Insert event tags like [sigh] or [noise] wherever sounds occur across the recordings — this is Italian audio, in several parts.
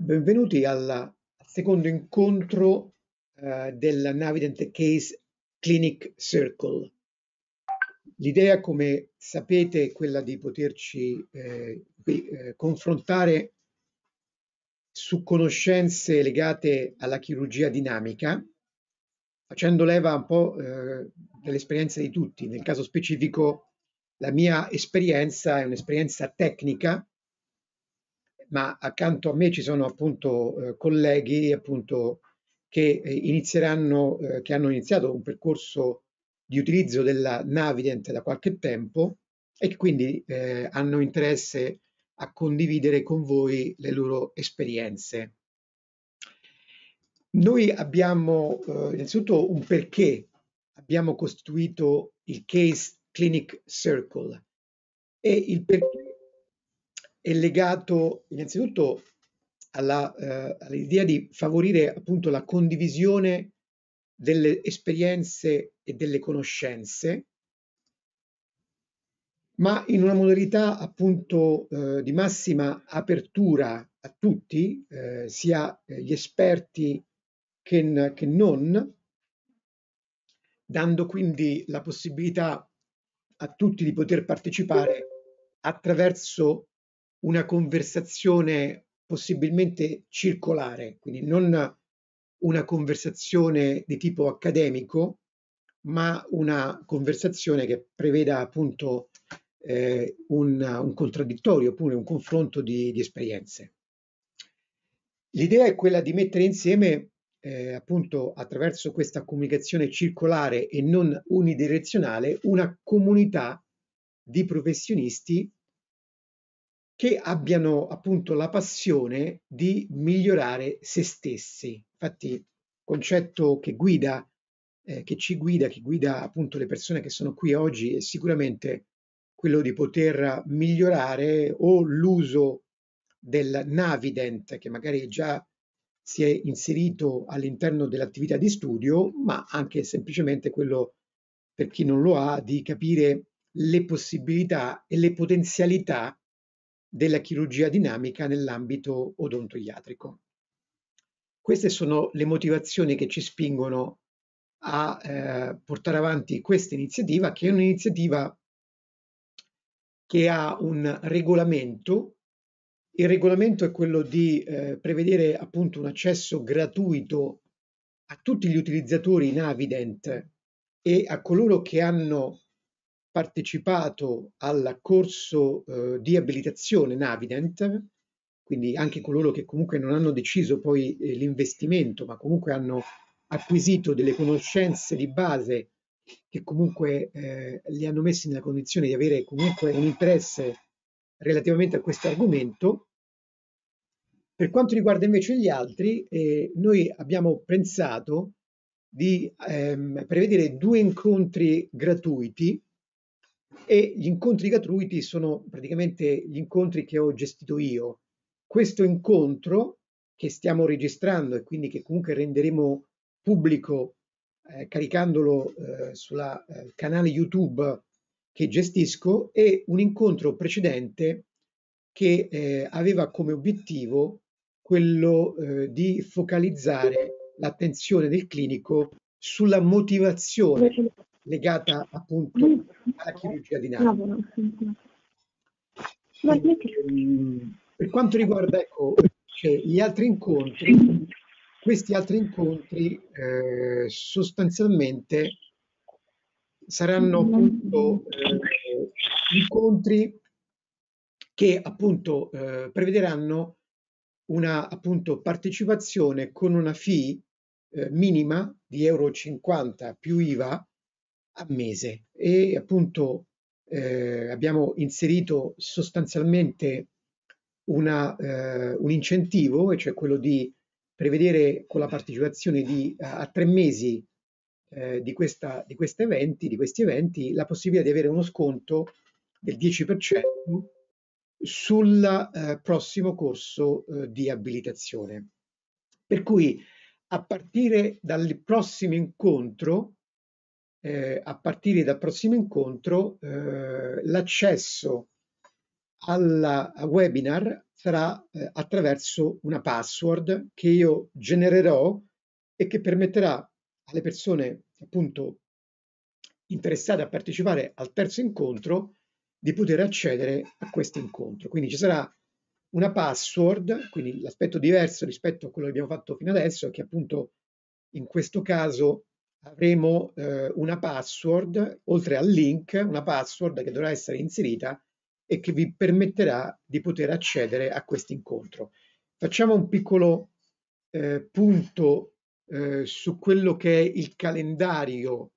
Benvenuti al secondo incontro eh, del Navident Case Clinic Circle. L'idea, come sapete, è quella di poterci eh, eh, confrontare su conoscenze legate alla chirurgia dinamica, facendo leva un po' eh, dell'esperienza di tutti. Nel caso specifico, la mia esperienza è un'esperienza tecnica ma accanto a me ci sono appunto eh, colleghi appunto che eh, inizieranno, eh, che hanno iniziato un percorso di utilizzo della Navident da qualche tempo e che quindi eh, hanno interesse a condividere con voi le loro esperienze. Noi abbiamo eh, innanzitutto un perché abbiamo costituito il Case Clinic Circle e il perché è legato innanzitutto alla, eh, all'idea di favorire appunto la condivisione delle esperienze e delle conoscenze, ma in una modalità appunto eh, di massima apertura a tutti, eh, sia eh, gli esperti che, che non, dando quindi la possibilità a tutti di poter partecipare attraverso una conversazione possibilmente circolare, quindi non una conversazione di tipo accademico, ma una conversazione che preveda appunto eh, un, un, contraddittorio oppure un confronto di, di esperienze. L'idea è quella di mettere insieme eh, appunto attraverso questa comunicazione circolare e non unidirezionale una comunità di professionisti che abbiano appunto la passione di migliorare se stessi. Infatti, concetto che guida, eh, che ci guida, che guida appunto le persone che sono qui oggi è sicuramente quello di poter migliorare o l'uso del Navident, che magari già si è inserito all'interno dell'attività di studio, ma anche semplicemente quello, per chi non lo ha, di capire le possibilità e le potenzialità della chirurgia dinamica nell'ambito odontoiatrico. Queste sono le motivazioni che ci spingono a eh, portare avanti questa iniziativa, che è un'iniziativa che ha un regolamento. Il regolamento è quello di eh, prevedere appunto un accesso gratuito a tutti gli utilizzatori in Avident e a coloro che hanno partecipato al corso eh, di abilitazione Navident, quindi anche coloro che comunque non hanno deciso poi eh, l'investimento, ma comunque hanno acquisito delle conoscenze di base che comunque eh, li hanno messi nella condizione di avere comunque un interesse relativamente a questo argomento. Per quanto riguarda invece gli altri, eh, noi abbiamo pensato di ehm, prevedere due incontri gratuiti e gli incontri gratuiti sono praticamente gli incontri che ho gestito io. Questo incontro che stiamo registrando e quindi che comunque renderemo pubblico eh, caricandolo eh, sul eh, canale YouTube che gestisco è un incontro precedente che eh, aveva come obiettivo quello eh, di focalizzare l'attenzione del clinico sulla motivazione legata appunto mm. alla chirurgia dinamica. E, ehm, per quanto riguarda ecco, cioè, gli altri incontri, questi altri incontri eh, sostanzialmente saranno mm. appunto eh, incontri che appunto eh, prevederanno una appunto partecipazione con una fee eh, minima di euro 50 più IVA a mese e appunto eh, abbiamo inserito sostanzialmente una, eh, un incentivo, cioè quello di prevedere con la partecipazione di, a, a tre mesi eh, di, questa, di, eventi, di, questi eventi la possibilità di avere uno sconto del 10% sul eh, prossimo corso eh, di abilitazione. Per cui a partire dal prossimo incontro eh, a partire dal prossimo incontro eh, l'accesso al webinar sarà eh, attraverso una password che io genererò e che permetterà alle persone appunto interessate a partecipare al terzo incontro di poter accedere a questo incontro. Quindi ci sarà una password, quindi l'aspetto diverso rispetto a quello che abbiamo fatto fino adesso che appunto in questo caso avremo eh, una password, oltre al link, una password che dovrà essere inserita e che vi permetterà di poter accedere a questo incontro. Facciamo un piccolo eh, punto eh, su quello che è il calendario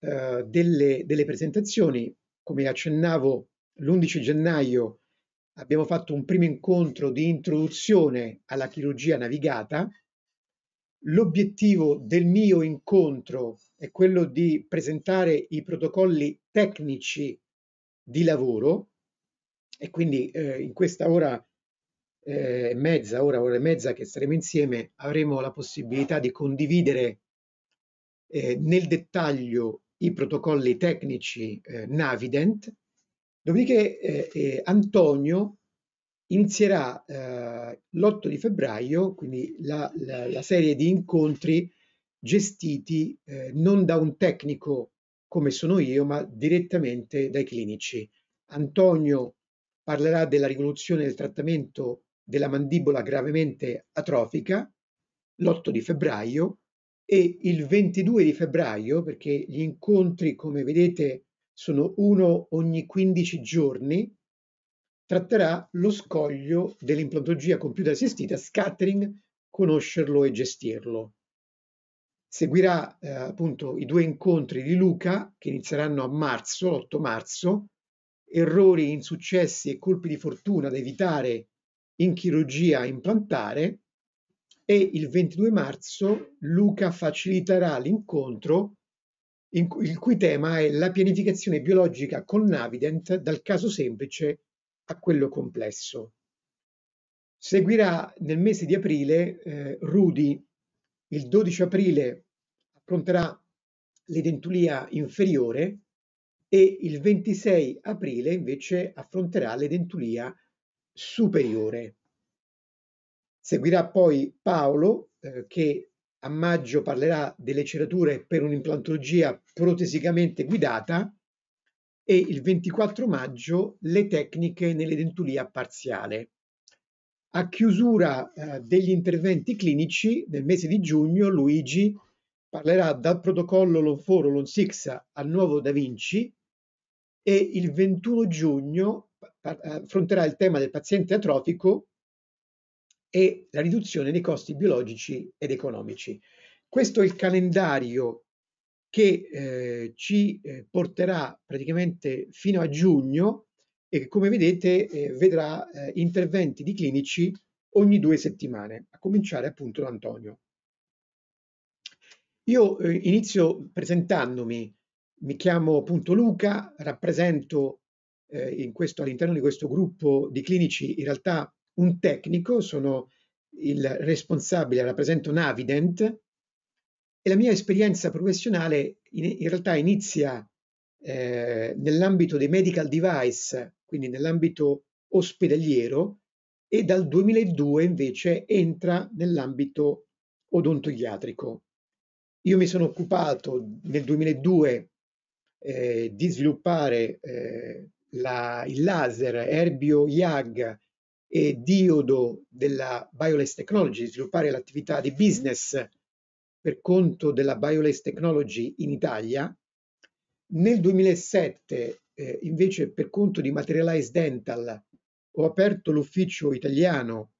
eh, delle, delle presentazioni. Come accennavo, l'11 gennaio abbiamo fatto un primo incontro di introduzione alla chirurgia navigata, L'obiettivo del mio incontro è quello di presentare i protocolli tecnici di lavoro e quindi eh, in questa ora eh, e eh, mezza, ora, ora e mezza che saremo insieme, avremo la possibilità di condividere eh, nel dettaglio i protocolli tecnici eh, Navident. Dopodiché eh, Antonio inizierà eh, l'8 di febbraio, quindi la, la, la serie di incontri gestiti eh, non da un tecnico come sono io, ma direttamente dai clinici. Antonio parlerà della rivoluzione del trattamento della mandibola gravemente atrofica l'8 di febbraio e il 22 di febbraio, perché gli incontri, come vedete, sono uno ogni 15 giorni, tratterà lo scoglio dell'implantologia computer assistita, scattering, conoscerlo e gestirlo. Seguirà eh, appunto i due incontri di Luca che inizieranno a marzo, l'8 marzo, errori, insuccessi e colpi di fortuna da evitare in chirurgia implantare e il 22 marzo Luca faciliterà l'incontro in cui, il cui tema è la pianificazione biologica con Navident dal caso semplice a quello complesso. Seguirà nel mese di aprile eh, Rudy, il 12 aprile affronterà l'edentulia inferiore e il 26 aprile invece affronterà l'edentulia superiore. Seguirà poi Paolo eh, che a maggio parlerà delle cerature per un'implantologia protesicamente guidata e il 24 maggio le tecniche nell'edentulia parziale. A chiusura eh, degli interventi clinici, nel mese di giugno, Luigi parlerà dal protocollo Lonforo Lonsixa al nuovo Da Vinci e il 21 giugno eh, affronterà il tema del paziente atrofico e la riduzione dei costi biologici ed economici. Questo è il calendario che eh, ci eh, porterà praticamente fino a giugno e che come vedete eh, vedrà eh, interventi di clinici ogni due settimane, a cominciare appunto da Antonio. Io eh, inizio presentandomi, mi chiamo appunto Luca, rappresento eh, all'interno di questo gruppo di clinici in realtà un tecnico, sono il responsabile, rappresento Navident, e la mia esperienza professionale in, in realtà inizia eh, nell'ambito dei medical device, quindi nell'ambito ospedaliero, e dal 2002 invece entra nell'ambito odontoiatrico. Io mi sono occupato nel 2002 eh, di sviluppare eh, la, il laser Erbio IAG e diodo della Bioless Technology, sviluppare l'attività di business per conto della Biolace Technology in Italia, nel 2007 eh, invece per conto di Materialize Dental ho aperto l'ufficio italiano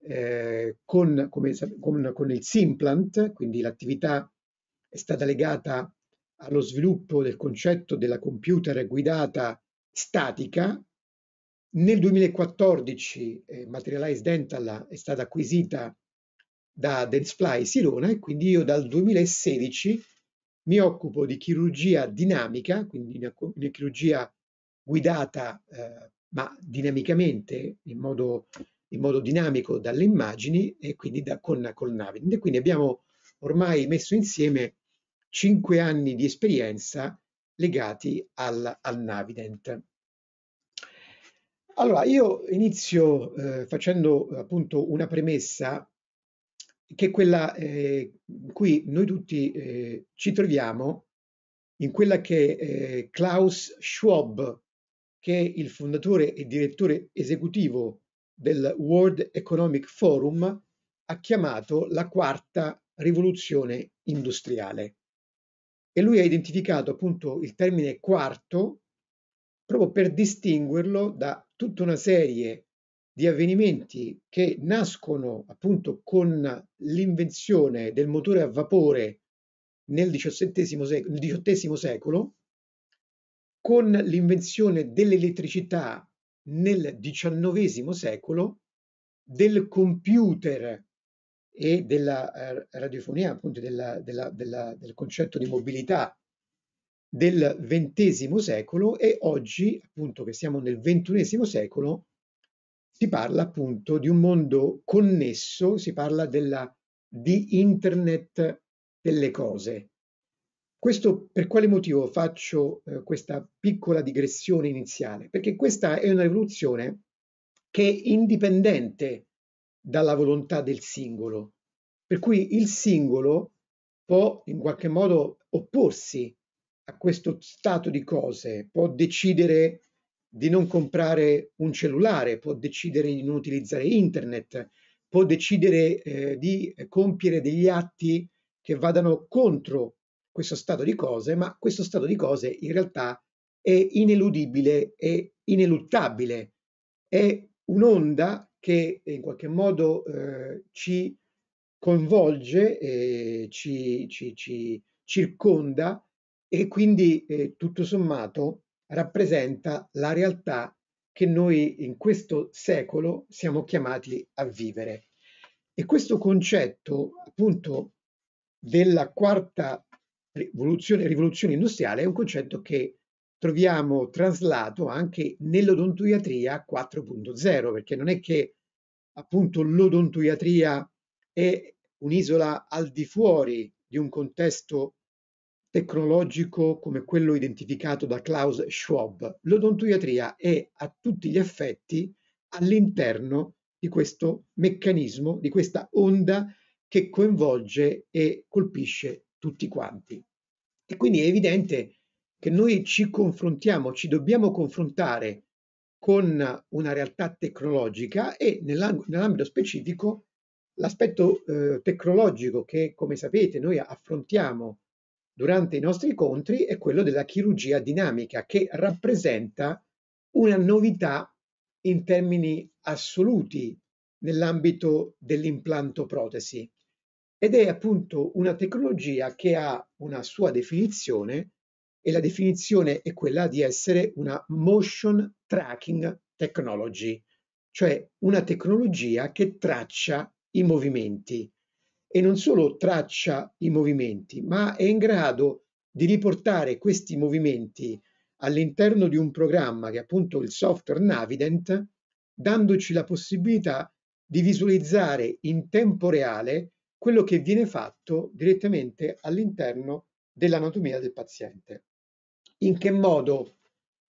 eh, con, come, con, con il Simplant, quindi l'attività è stata legata allo sviluppo del concetto della computer guidata statica. Nel 2014 eh, Materialize Dental è stata acquisita da Dentsply Silona e quindi io dal 2016 mi occupo di chirurgia dinamica, quindi una, chirurgia guidata eh, ma dinamicamente, in modo, in modo, dinamico dalle immagini e quindi da, con, con Navid. E quindi abbiamo ormai messo insieme cinque anni di esperienza legati al, al Navident. Allora, io inizio eh, facendo appunto una premessa che è quella eh, in cui noi tutti eh, ci troviamo, in quella che eh, Klaus Schwab, che è il fondatore e direttore esecutivo del World Economic Forum, ha chiamato la quarta rivoluzione industriale. E lui ha identificato appunto il termine quarto proprio per distinguerlo da tutta una serie di di avvenimenti che nascono appunto con l'invenzione del motore a vapore nel XVIII secolo, con l'invenzione dell'elettricità nel XIX secolo, del computer e della eh, radiofonia, appunto della, della, della, del concetto di mobilità del XX secolo e oggi, appunto che siamo nel XXI secolo, si parla appunto di un mondo connesso, si parla della, di internet delle cose. Questo per quale motivo faccio eh, questa piccola digressione iniziale? Perché questa è una rivoluzione che è indipendente dalla volontà del singolo, per cui il singolo può in qualche modo opporsi a questo stato di cose, può decidere di non comprare un cellulare, può decidere di non utilizzare internet, può decidere eh, di compiere degli atti che vadano contro questo stato di cose, ma questo stato di cose in realtà è ineludibile, è ineluttabile, è un'onda che in qualche modo eh, ci coinvolge, eh, ci, ci, ci, circonda e quindi eh, tutto sommato rappresenta la realtà che noi in questo secolo siamo chiamati a vivere. E questo concetto appunto della quarta rivoluzione, rivoluzione industriale è un concetto che troviamo traslato anche nell'odontoiatria 4.0, perché non è che appunto l'odontoiatria è un'isola al di fuori di un contesto tecnologico come quello identificato da Klaus Schwab, l'odontoiatria è a tutti gli effetti all'interno di questo meccanismo, di questa onda che coinvolge e colpisce tutti quanti. E quindi è evidente che noi ci confrontiamo, ci dobbiamo confrontare con una realtà tecnologica e nell'ambito specifico l'aspetto eh, tecnologico che, come sapete, noi affrontiamo durante i nostri incontri è quello della chirurgia dinamica, che rappresenta una novità in termini assoluti nell'ambito dell'implanto protesi ed è appunto una tecnologia che ha una sua definizione e la definizione è quella di essere una motion tracking technology, cioè una tecnologia che traccia i movimenti e non solo traccia i movimenti, ma è in grado di riportare questi movimenti all'interno di un programma che è appunto il software Navident, dandoci la possibilità di visualizzare in tempo reale quello che viene fatto direttamente all'interno dell'anatomia del paziente. In che modo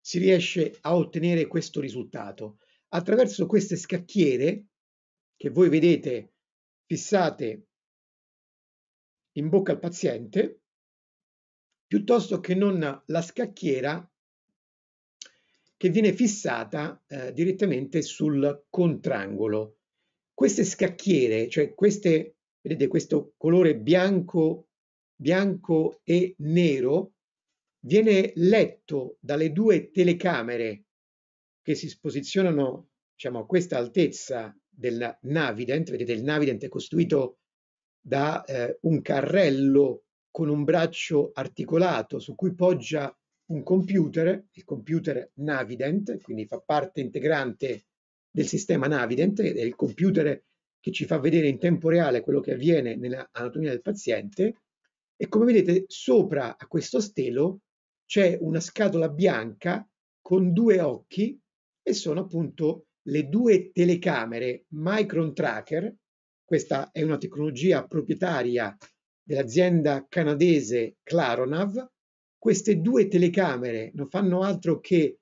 si riesce a ottenere questo risultato? Attraverso queste scacchiere che voi vedete fissate in bocca al paziente piuttosto che non la scacchiera che viene fissata eh, direttamente sul contrangolo. Queste scacchiere, cioè queste, vedete questo colore bianco, bianco e nero, viene letto dalle due telecamere che si posizionano diciamo, a questa altezza del Navident, vedete il Navident è costituito da eh, un carrello con un braccio articolato su cui poggia un computer, il computer Navident, quindi fa parte integrante del sistema Navident, ed è il computer che ci fa vedere in tempo reale quello che avviene nell'anatomia del paziente. E come vedete, sopra a questo stelo c'è una scatola bianca con due occhi e sono appunto le due telecamere Micron Tracker questa è una tecnologia proprietaria dell'azienda canadese Claronav. Queste due telecamere non fanno altro che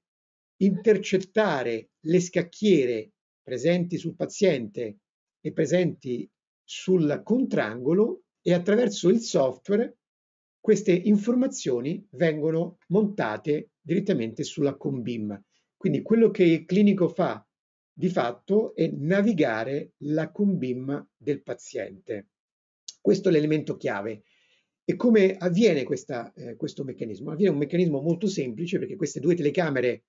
intercettare le scacchiere presenti sul paziente e presenti sul contrangolo e attraverso il software queste informazioni vengono montate direttamente sulla Combim. Quindi quello che il clinico fa di fatto è navigare la combim del paziente. Questo è l'elemento chiave. E come avviene questa, eh, questo meccanismo? Avviene un meccanismo molto semplice perché queste due telecamere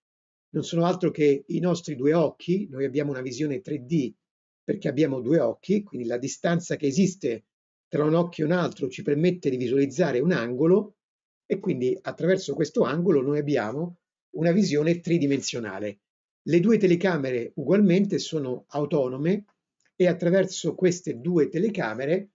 non sono altro che i nostri due occhi, noi abbiamo una visione 3D perché abbiamo due occhi, quindi la distanza che esiste tra un occhio e un altro ci permette di visualizzare un angolo e quindi attraverso questo angolo noi abbiamo una visione tridimensionale. Le due telecamere ugualmente sono autonome e attraverso queste due telecamere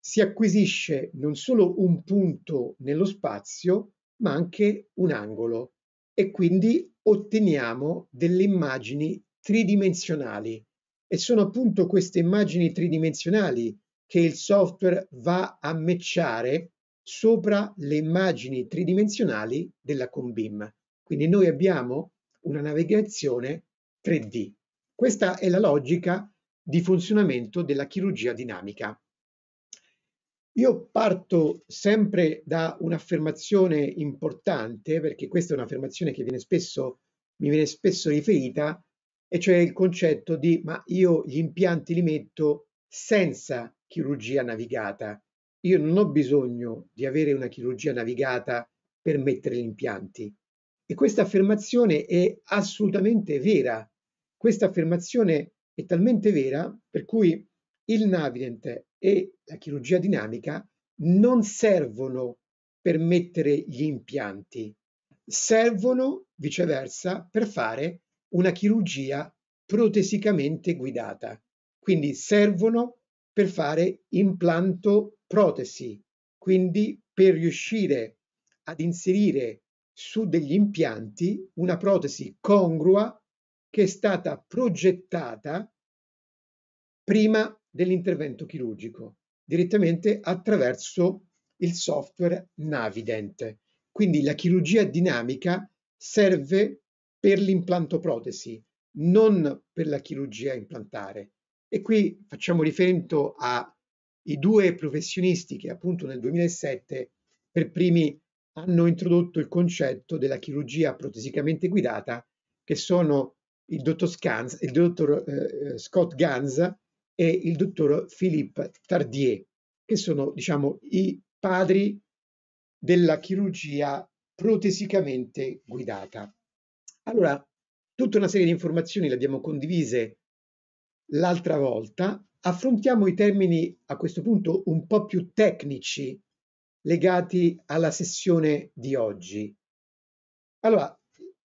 si acquisisce non solo un punto nello spazio, ma anche un angolo e quindi otteniamo delle immagini tridimensionali e sono appunto queste immagini tridimensionali che il software va a mecciare sopra le immagini tridimensionali della Combim. Quindi noi abbiamo una navigazione 3D. Questa è la logica di funzionamento della chirurgia dinamica. Io parto sempre da un'affermazione importante, perché questa è un'affermazione che viene spesso, mi viene spesso riferita, e cioè il concetto di ma io gli impianti li metto senza chirurgia navigata. Io non ho bisogno di avere una chirurgia navigata per mettere gli impianti. E questa affermazione è assolutamente vera. Questa affermazione è talmente vera per cui il Navident e la chirurgia dinamica non servono per mettere gli impianti, servono viceversa per fare una chirurgia protesicamente guidata. Quindi servono per fare implanto protesi, quindi per riuscire ad inserire su degli impianti una protesi congrua che è stata progettata prima dell'intervento chirurgico, direttamente attraverso il software Navident. Quindi la chirurgia dinamica serve per l'implanto protesi, non per la chirurgia implantare. E qui facciamo riferimento ai due professionisti che appunto nel 2007 per primi hanno introdotto il concetto della chirurgia protesicamente guidata, che sono il dottor, Scans, il dottor eh, eh, Scott Gans e il dottor Philippe Tardier, che sono diciamo, i padri della chirurgia protesicamente guidata. Allora, tutta una serie di informazioni le abbiamo condivise l'altra volta, affrontiamo i termini a questo punto un po' più tecnici legati alla sessione di oggi. Allora,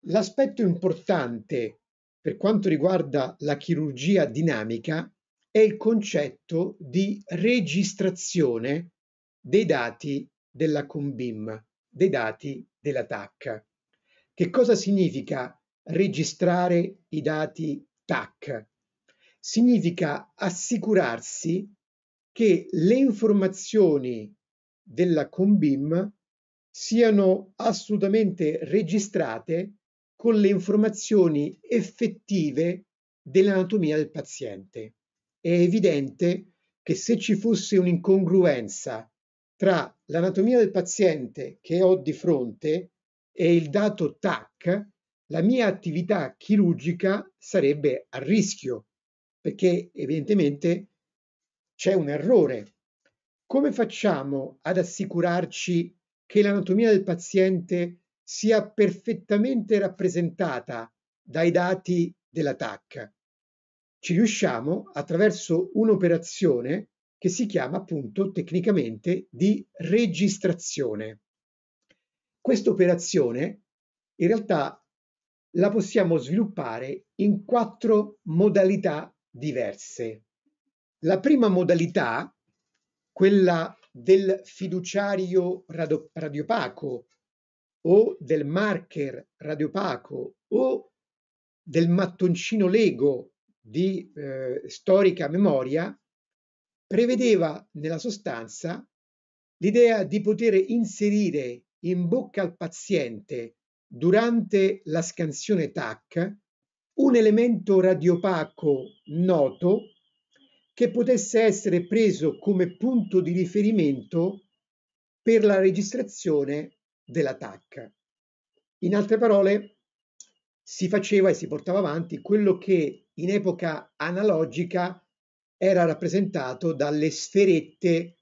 l'aspetto importante per quanto riguarda la chirurgia dinamica è il concetto di registrazione dei dati della COMBIM, dei dati della TAC. Che cosa significa registrare i dati TAC? Significa assicurarsi che le informazioni della Combim siano assolutamente registrate con le informazioni effettive dell'anatomia del paziente. È evidente che se ci fosse un'incongruenza tra l'anatomia del paziente che ho di fronte e il dato TAC, la mia attività chirurgica sarebbe a rischio, perché evidentemente c'è un errore come facciamo ad assicurarci che l'anatomia del paziente sia perfettamente rappresentata dai dati della TAC? Ci riusciamo attraverso un'operazione che si chiama appunto tecnicamente di registrazione. Questa operazione in realtà la possiamo sviluppare in quattro modalità diverse. La prima modalità quella del fiduciario radio, radiopaco o del marker radiopaco o del mattoncino Lego di eh, storica memoria, prevedeva nella sostanza l'idea di poter inserire in bocca al paziente durante la scansione TAC un elemento radiopaco noto che potesse essere preso come punto di riferimento per la registrazione dell'attacca. In altre parole, si faceva e si portava avanti quello che in epoca analogica era rappresentato dalle sferette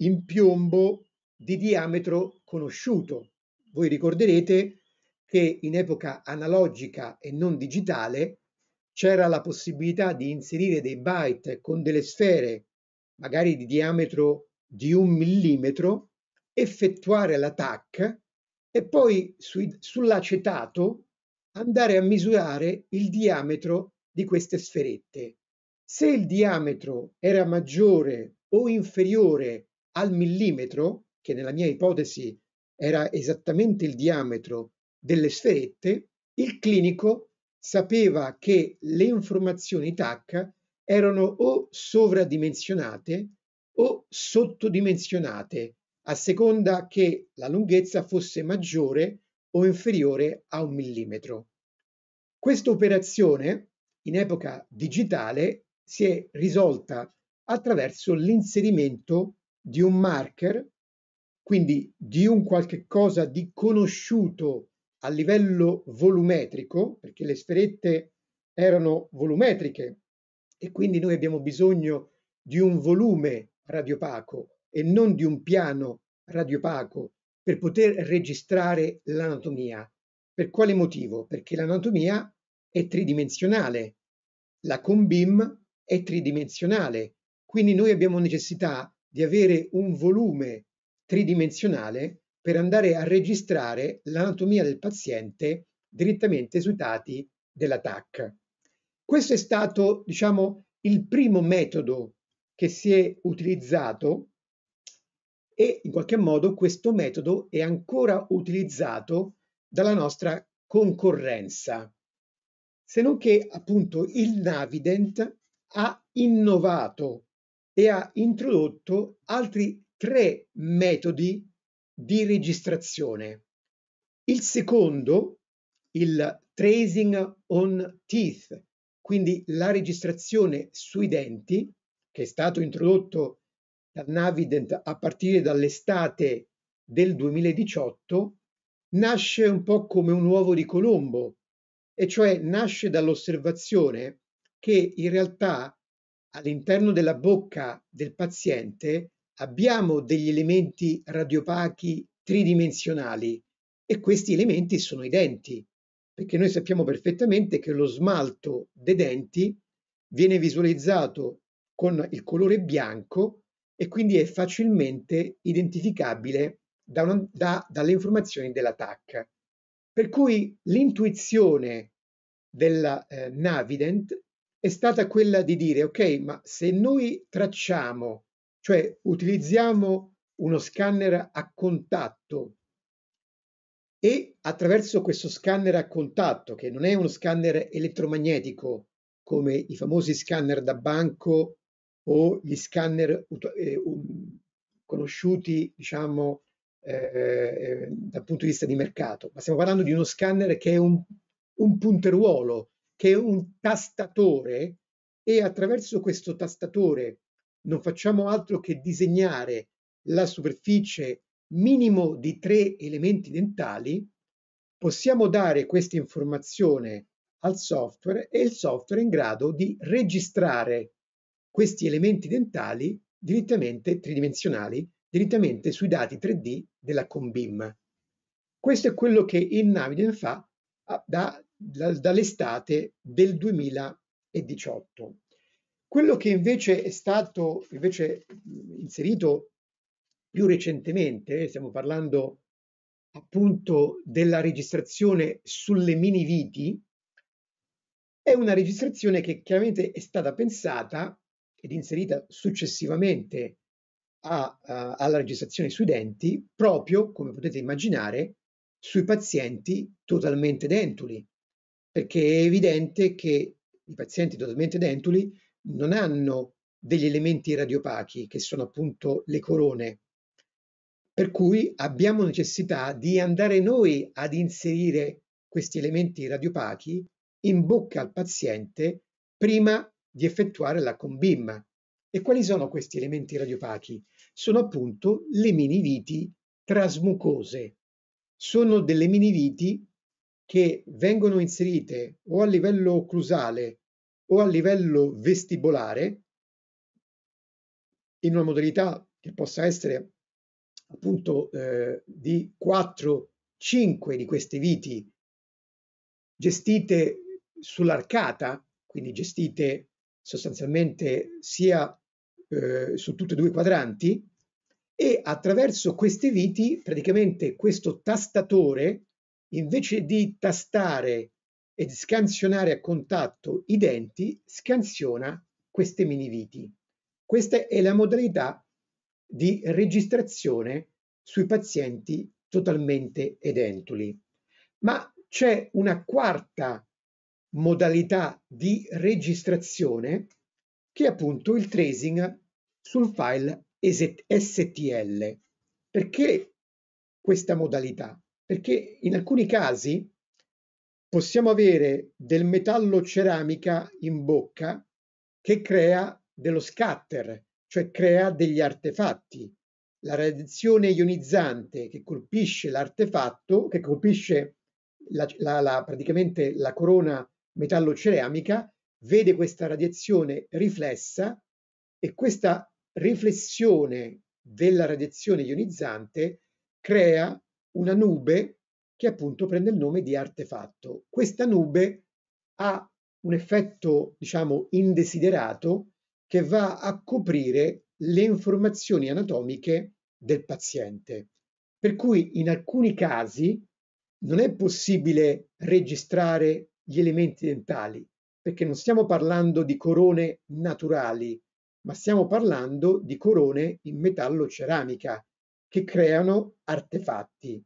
in piombo di diametro conosciuto. Voi ricorderete che in epoca analogica e non digitale c'era la possibilità di inserire dei byte con delle sfere, magari di diametro di un millimetro, effettuare l'attack e poi sui, sull'acetato andare a misurare il diametro di queste sferette. Se il diametro era maggiore o inferiore al millimetro, che nella mia ipotesi era esattamente il diametro delle sferette, il clinico sapeva che le informazioni TAC erano o sovradimensionate o sottodimensionate a seconda che la lunghezza fosse maggiore o inferiore a un millimetro. Questa operazione in epoca digitale si è risolta attraverso l'inserimento di un marker, quindi di un qualche cosa di conosciuto a livello volumetrico, perché le sferette erano volumetriche e quindi noi abbiamo bisogno di un volume radiopaco e non di un piano radiopaco per poter registrare l'anatomia. Per quale motivo? Perché l'anatomia è tridimensionale, la combim è tridimensionale, quindi noi abbiamo necessità di avere un volume tridimensionale per andare a registrare l'anatomia del paziente direttamente sui dati della TAC. Questo è stato, diciamo, il primo metodo che si è utilizzato e in qualche modo questo metodo è ancora utilizzato dalla nostra concorrenza. Se non che appunto il Navident ha innovato e ha introdotto altri tre metodi di registrazione. Il secondo, il tracing on teeth, quindi la registrazione sui denti, che è stato introdotto da Navident a partire dall'estate del 2018, nasce un po' come un uovo di Colombo, e cioè nasce dall'osservazione che in realtà all'interno della bocca del paziente abbiamo degli elementi radiopachi tridimensionali e questi elementi sono i denti, perché noi sappiamo perfettamente che lo smalto dei denti viene visualizzato con il colore bianco e quindi è facilmente identificabile da una, da, dalle informazioni della TAC. Per cui l'intuizione della eh, Navident è stata quella di dire, ok, ma se noi tracciamo cioè utilizziamo uno scanner a contatto e attraverso questo scanner a contatto, che non è uno scanner elettromagnetico come i famosi scanner da banco o gli scanner eh, um, conosciuti, diciamo, eh, eh, dal punto di vista di mercato, ma stiamo parlando di uno scanner che è un, un punteruolo, che è un tastatore e attraverso questo tastatore non facciamo altro che disegnare la superficie minimo di tre elementi dentali, possiamo dare questa informazione al software e il software è in grado di registrare questi elementi dentali direttamente tridimensionali, direttamente sui dati 3D della Combim. Questo è quello che il Naviden fa ah, da, da, dall'estate del 2018. Quello che invece è stato invece inserito più recentemente, stiamo parlando appunto della registrazione sulle mini viti, è una registrazione che chiaramente è stata pensata ed inserita successivamente a, a, alla registrazione sui denti, proprio come potete immaginare, sui pazienti totalmente dentuli, perché è evidente che i pazienti totalmente dentuli non hanno degli elementi radiopachi che sono appunto le corone per cui abbiamo necessità di andare noi ad inserire questi elementi radiopachi in bocca al paziente prima di effettuare la combimma. E quali sono questi elementi radiopachi? Sono appunto le miniviti trasmucose. Sono delle miniviti che vengono inserite o a livello occlusale o a livello vestibolare in una modalità che possa essere appunto eh, di 4-5 di queste viti gestite sull'arcata, quindi gestite sostanzialmente sia eh, su tutti e due i quadranti, e attraverso queste viti praticamente questo tastatore invece di tastare e scansionare a contatto i denti, scansiona queste mini viti. Questa è la modalità di registrazione sui pazienti totalmente edentuli. Ma c'è una quarta modalità di registrazione che è appunto il tracing sul file STL. Perché questa modalità? Perché in alcuni casi possiamo avere del metallo ceramica in bocca che crea dello scatter, cioè crea degli artefatti. La radiazione ionizzante che colpisce l'artefatto, che colpisce la, la, la, praticamente la corona metallo ceramica, vede questa radiazione riflessa e questa riflessione della radiazione ionizzante crea una nube che appunto prende il nome di artefatto. Questa nube ha un effetto, diciamo, indesiderato che va a coprire le informazioni anatomiche del paziente. Per cui in alcuni casi non è possibile registrare gli elementi dentali, perché non stiamo parlando di corone naturali, ma stiamo parlando di corone in metallo ceramica che creano artefatti.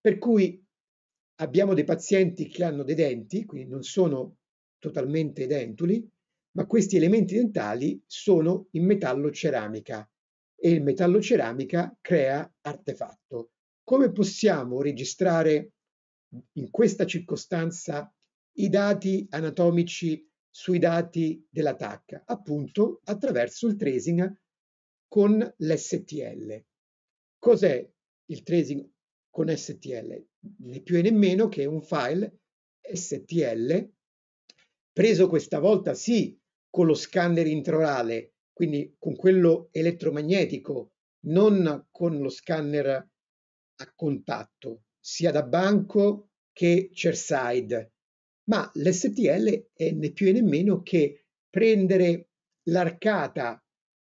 Per cui Abbiamo dei pazienti che hanno dei denti, quindi non sono totalmente dentuli, ma questi elementi dentali sono in metallo-ceramica e il metallo-ceramica crea artefatto. Come possiamo registrare in questa circostanza i dati anatomici sui dati della TAC? Appunto attraverso il tracing con l'STL. Cos'è il tracing con STL, né più e nemmeno che un file STL preso questa volta sì con lo scanner intraorale, quindi con quello elettromagnetico, non con lo scanner a contatto, sia da banco che chairside, ma l'STL è né più e nemmeno che prendere l'arcata,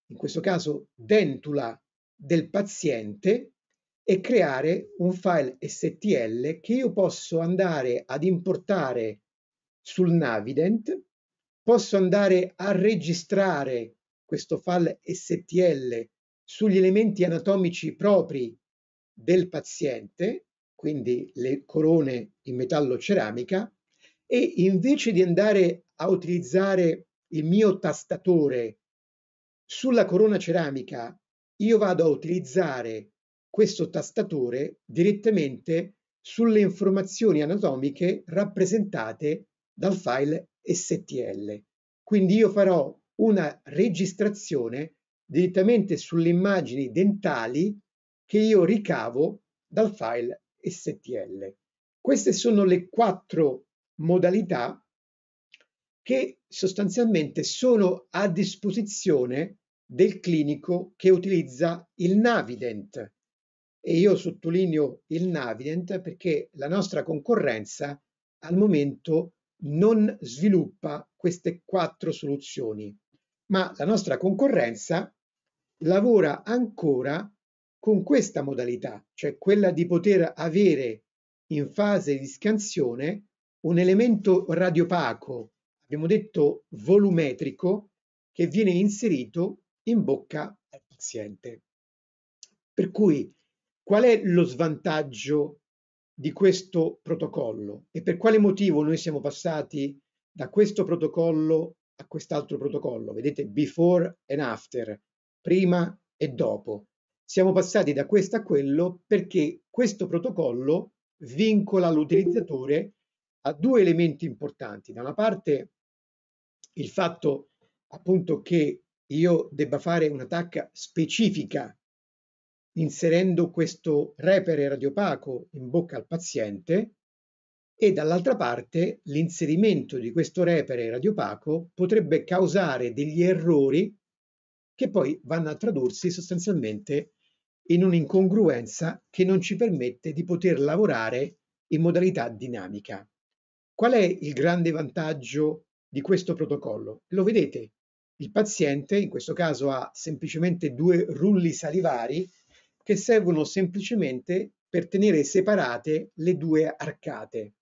in questo caso dentula, del paziente e creare un file STL che io posso andare ad importare sul Navident, posso andare a registrare questo file STL sugli elementi anatomici propri del paziente, quindi le corone in metallo ceramica, e invece di andare a utilizzare il mio tastatore sulla corona ceramica, io vado a utilizzare questo tastatore direttamente sulle informazioni anatomiche rappresentate dal file STL. Quindi io farò una registrazione direttamente sulle immagini dentali che io ricavo dal file STL. Queste sono le quattro modalità che sostanzialmente sono a disposizione del clinico che utilizza il Navident e io sottolineo il Navident perché la nostra concorrenza al momento non sviluppa queste quattro soluzioni, ma la nostra concorrenza lavora ancora con questa modalità, cioè quella di poter avere in fase di scansione un elemento radiopaco, abbiamo detto volumetrico, che viene inserito in bocca al paziente. Per cui Qual è lo svantaggio di questo protocollo e per quale motivo noi siamo passati da questo protocollo a quest'altro protocollo? Vedete before and after, prima e dopo. Siamo passati da questo a quello perché questo protocollo vincola l'utilizzatore a due elementi importanti. Da una parte il fatto appunto che io debba fare un'attacca specifica inserendo questo repere radiopaco in bocca al paziente e dall'altra parte l'inserimento di questo repere radiopaco potrebbe causare degli errori che poi vanno a tradursi sostanzialmente in un'incongruenza che non ci permette di poter lavorare in modalità dinamica. Qual è il grande vantaggio di questo protocollo? Lo vedete, il paziente in questo caso ha semplicemente due rulli salivari che servono semplicemente per tenere separate le due arcate.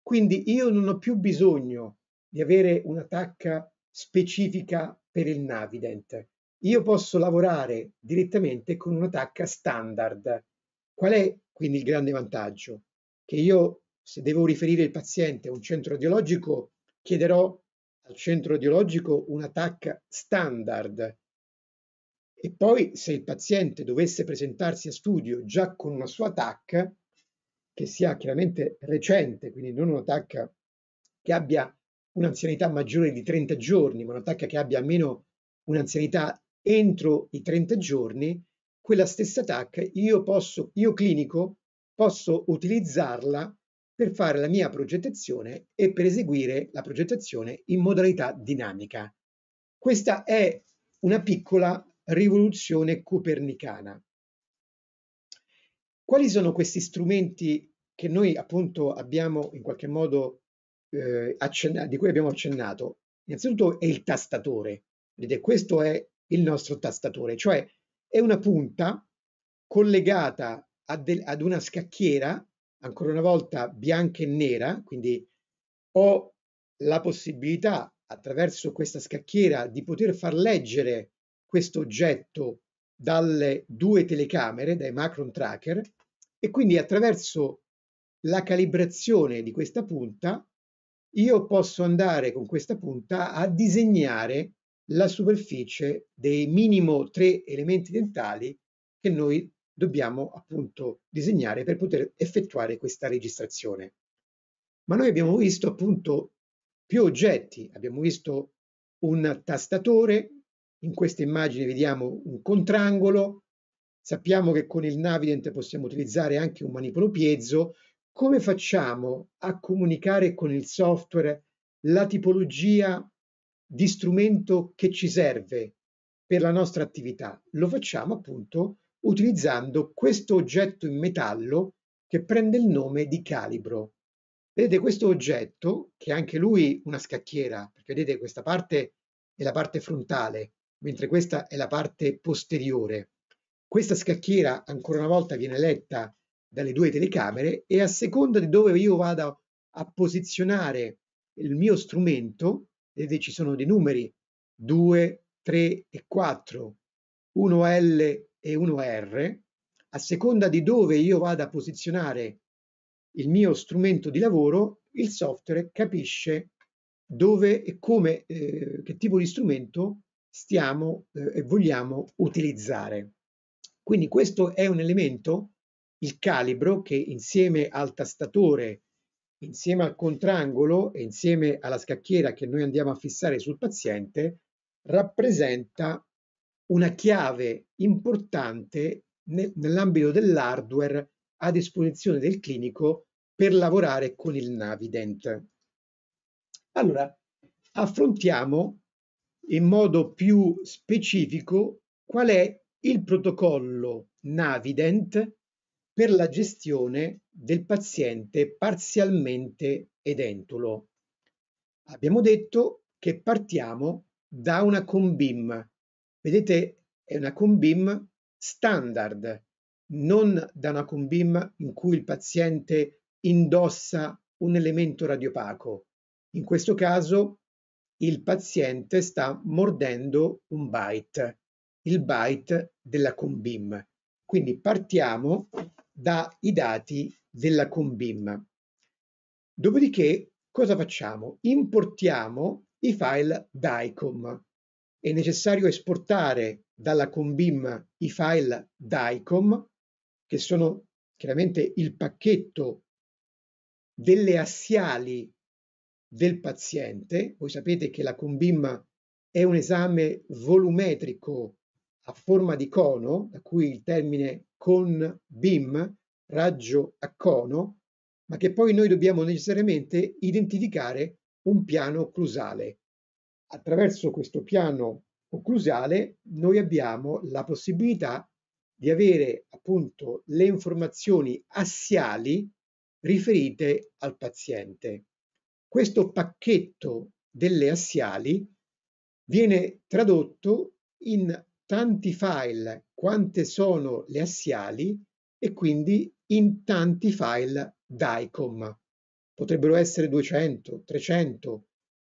Quindi io non ho più bisogno di avere una tacca specifica per il Navident. Io posso lavorare direttamente con una tacca standard. Qual è quindi il grande vantaggio? Che io, se devo riferire il paziente a un centro radiologico, chiederò al centro radiologico una tacca standard e poi se il paziente dovesse presentarsi a studio già con una sua TAC, che sia chiaramente recente, quindi non una TAC che abbia un'anzianità maggiore di 30 giorni, ma una TAC che abbia almeno un'anzianità entro i 30 giorni, quella stessa TAC io posso, io clinico, posso utilizzarla per fare la mia progettazione e per eseguire la progettazione in modalità dinamica. Questa è una piccola rivoluzione copernicana. Quali sono questi strumenti che noi appunto abbiamo in qualche modo eh, accennato, di cui abbiamo accennato? Innanzitutto è il tastatore, vedete questo è il nostro tastatore, cioè è una punta collegata ad una scacchiera, ancora una volta bianca e nera, quindi ho la possibilità attraverso questa scacchiera di poter far leggere questo oggetto dalle due telecamere, dai Macron Tracker, e quindi attraverso la calibrazione di questa punta io posso andare con questa punta a disegnare la superficie dei minimo tre elementi dentali che noi dobbiamo appunto disegnare per poter effettuare questa registrazione. Ma noi abbiamo visto appunto più oggetti, abbiamo visto un tastatore, in questa immagine vediamo un contrangolo, sappiamo che con il Navident possiamo utilizzare anche un manipolo piezo. Come facciamo a comunicare con il software la tipologia di strumento che ci serve per la nostra attività? Lo facciamo appunto utilizzando questo oggetto in metallo che prende il nome di calibro. Vedete questo oggetto, che è anche lui una scacchiera, perché vedete questa parte è la parte frontale, mentre questa è la parte posteriore. Questa scacchiera ancora una volta viene letta dalle due telecamere e a seconda di dove io vado a posizionare il mio strumento, vedete ci sono dei numeri 2, 3 e 4, 1L e 1R, a seconda di dove io vado a posizionare il mio strumento di lavoro, il software capisce dove e come, eh, che tipo di strumento stiamo eh, e vogliamo utilizzare. Quindi questo è un elemento, il calibro, che insieme al tastatore, insieme al contrangolo e insieme alla scacchiera che noi andiamo a fissare sul paziente, rappresenta una chiave importante nel, nell'ambito dell'hardware a disposizione del clinico per lavorare con il Navident. Allora, affrontiamo in modo più specifico qual è il protocollo Navident per la gestione del paziente parzialmente edentulo. Abbiamo detto che partiamo da una COMBIM. Vedete, è una COMBIM standard, non da una COMBIM in cui il paziente indossa un elemento radiopaco. In questo caso il paziente sta mordendo un byte, il byte della Combim. Quindi partiamo dai dati della Combim. Dopodiché cosa facciamo? Importiamo i file DICOM. È necessario esportare dalla Combim i file DICOM, che sono chiaramente il pacchetto delle assiali del paziente. Voi sapete che la combimma è un esame volumetrico a forma di cono, da cui il termine con BIM, raggio a cono, ma che poi noi dobbiamo necessariamente identificare un piano occlusale. Attraverso questo piano occlusale noi abbiamo la possibilità di avere appunto le informazioni assiali riferite al paziente. Questo pacchetto delle assiali viene tradotto in tanti file quante sono le assiali e quindi in tanti file DICOM. Potrebbero essere 200, 300,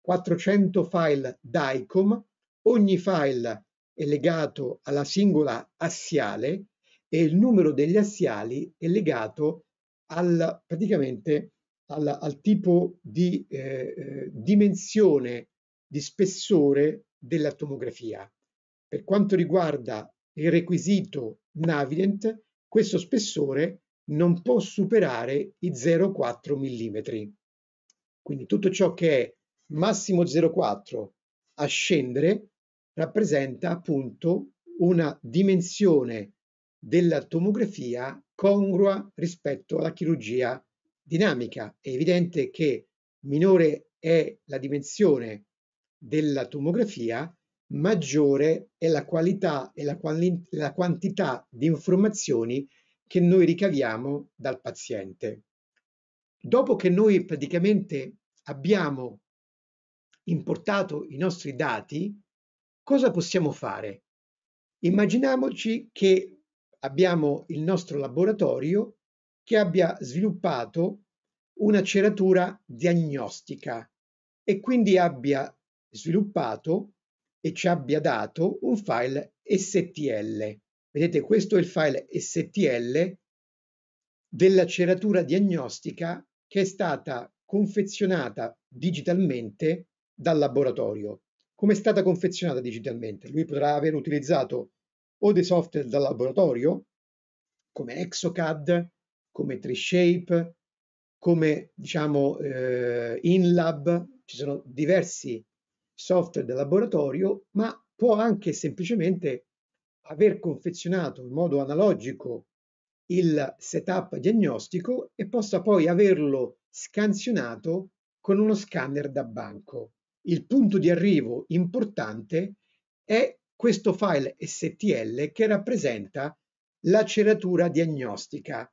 400 file DICOM, ogni file è legato alla singola assiale e il numero degli assiali è legato al, praticamente alla, al tipo di eh, eh, dimensione, di spessore della tomografia. Per quanto riguarda il requisito Navident, questo spessore non può superare i 0,4 mm. Quindi tutto ciò che è massimo 0,4 a scendere rappresenta appunto una dimensione della tomografia congrua rispetto alla chirurgia dinamica. È evidente che minore è la dimensione della tomografia, maggiore è la qualità e la, quali la quantità di informazioni che noi ricaviamo dal paziente. Dopo che noi praticamente abbiamo importato i nostri dati, cosa possiamo fare? Immaginiamoci che abbiamo il nostro laboratorio che abbia sviluppato una ceratura diagnostica e quindi abbia sviluppato e ci abbia dato un file STL. Vedete, questo è il file STL della ceratura diagnostica che è stata confezionata digitalmente dal laboratorio. Come è stata confezionata digitalmente? Lui potrà aver utilizzato o dei software dal laboratorio, come Exocad, come TreeShape, come diciamo eh, InLab, ci sono diversi software del laboratorio, ma può anche semplicemente aver confezionato in modo analogico il setup diagnostico e possa poi averlo scansionato con uno scanner da banco. Il punto di arrivo importante è questo file STL che rappresenta la ceratura diagnostica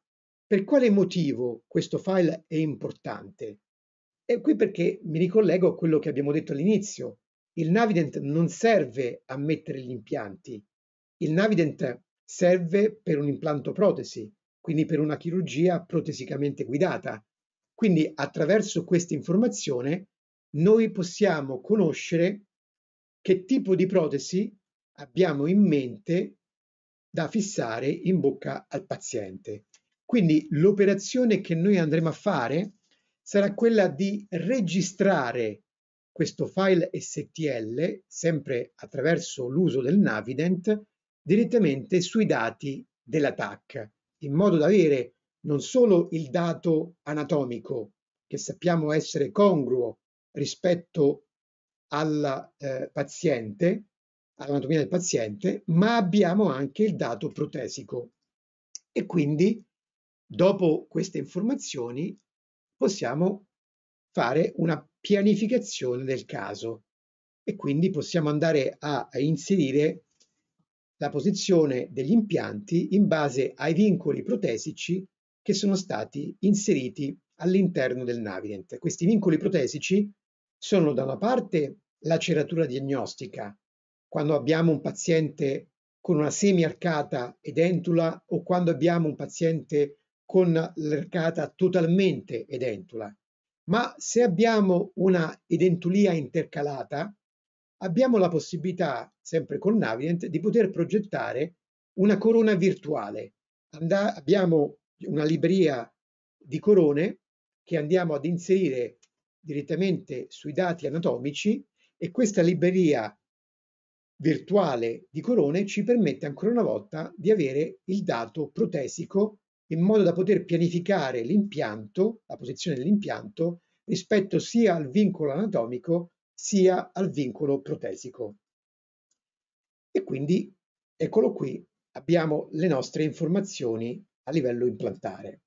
per quale motivo questo file è importante? E qui perché mi ricollego a quello che abbiamo detto all'inizio. Il Navident non serve a mettere gli impianti. Il Navident serve per un implanto protesi, quindi per una chirurgia protesicamente guidata. Quindi attraverso questa informazione noi possiamo conoscere che tipo di protesi abbiamo in mente da fissare in bocca al paziente. Quindi l'operazione che noi andremo a fare sarà quella di registrare questo file STL, sempre attraverso l'uso del Navident, direttamente sui dati della TAC, in modo da avere non solo il dato anatomico, che sappiamo essere congruo rispetto al eh, paziente, all'anatomia del paziente, ma abbiamo anche il dato protesico. E quindi Dopo queste informazioni possiamo fare una pianificazione del caso e quindi possiamo andare a inserire la posizione degli impianti in base ai vincoli protesici che sono stati inseriti all'interno del Navient. Questi vincoli protesici sono da una parte la ceratura diagnostica, quando abbiamo un paziente con una semiarcata edentula o quando abbiamo un paziente con l'arcata totalmente edentula, ma se abbiamo una edentulia intercalata, abbiamo la possibilità, sempre con Navient, di poter progettare una corona virtuale. Andà, abbiamo una libreria di corone che andiamo ad inserire direttamente sui dati anatomici e questa libreria virtuale di corone ci permette ancora una volta di avere il dato protesico in modo da poter pianificare l'impianto, la posizione dell'impianto, rispetto sia al vincolo anatomico sia al vincolo protesico. E quindi, eccolo qui, abbiamo le nostre informazioni a livello implantare.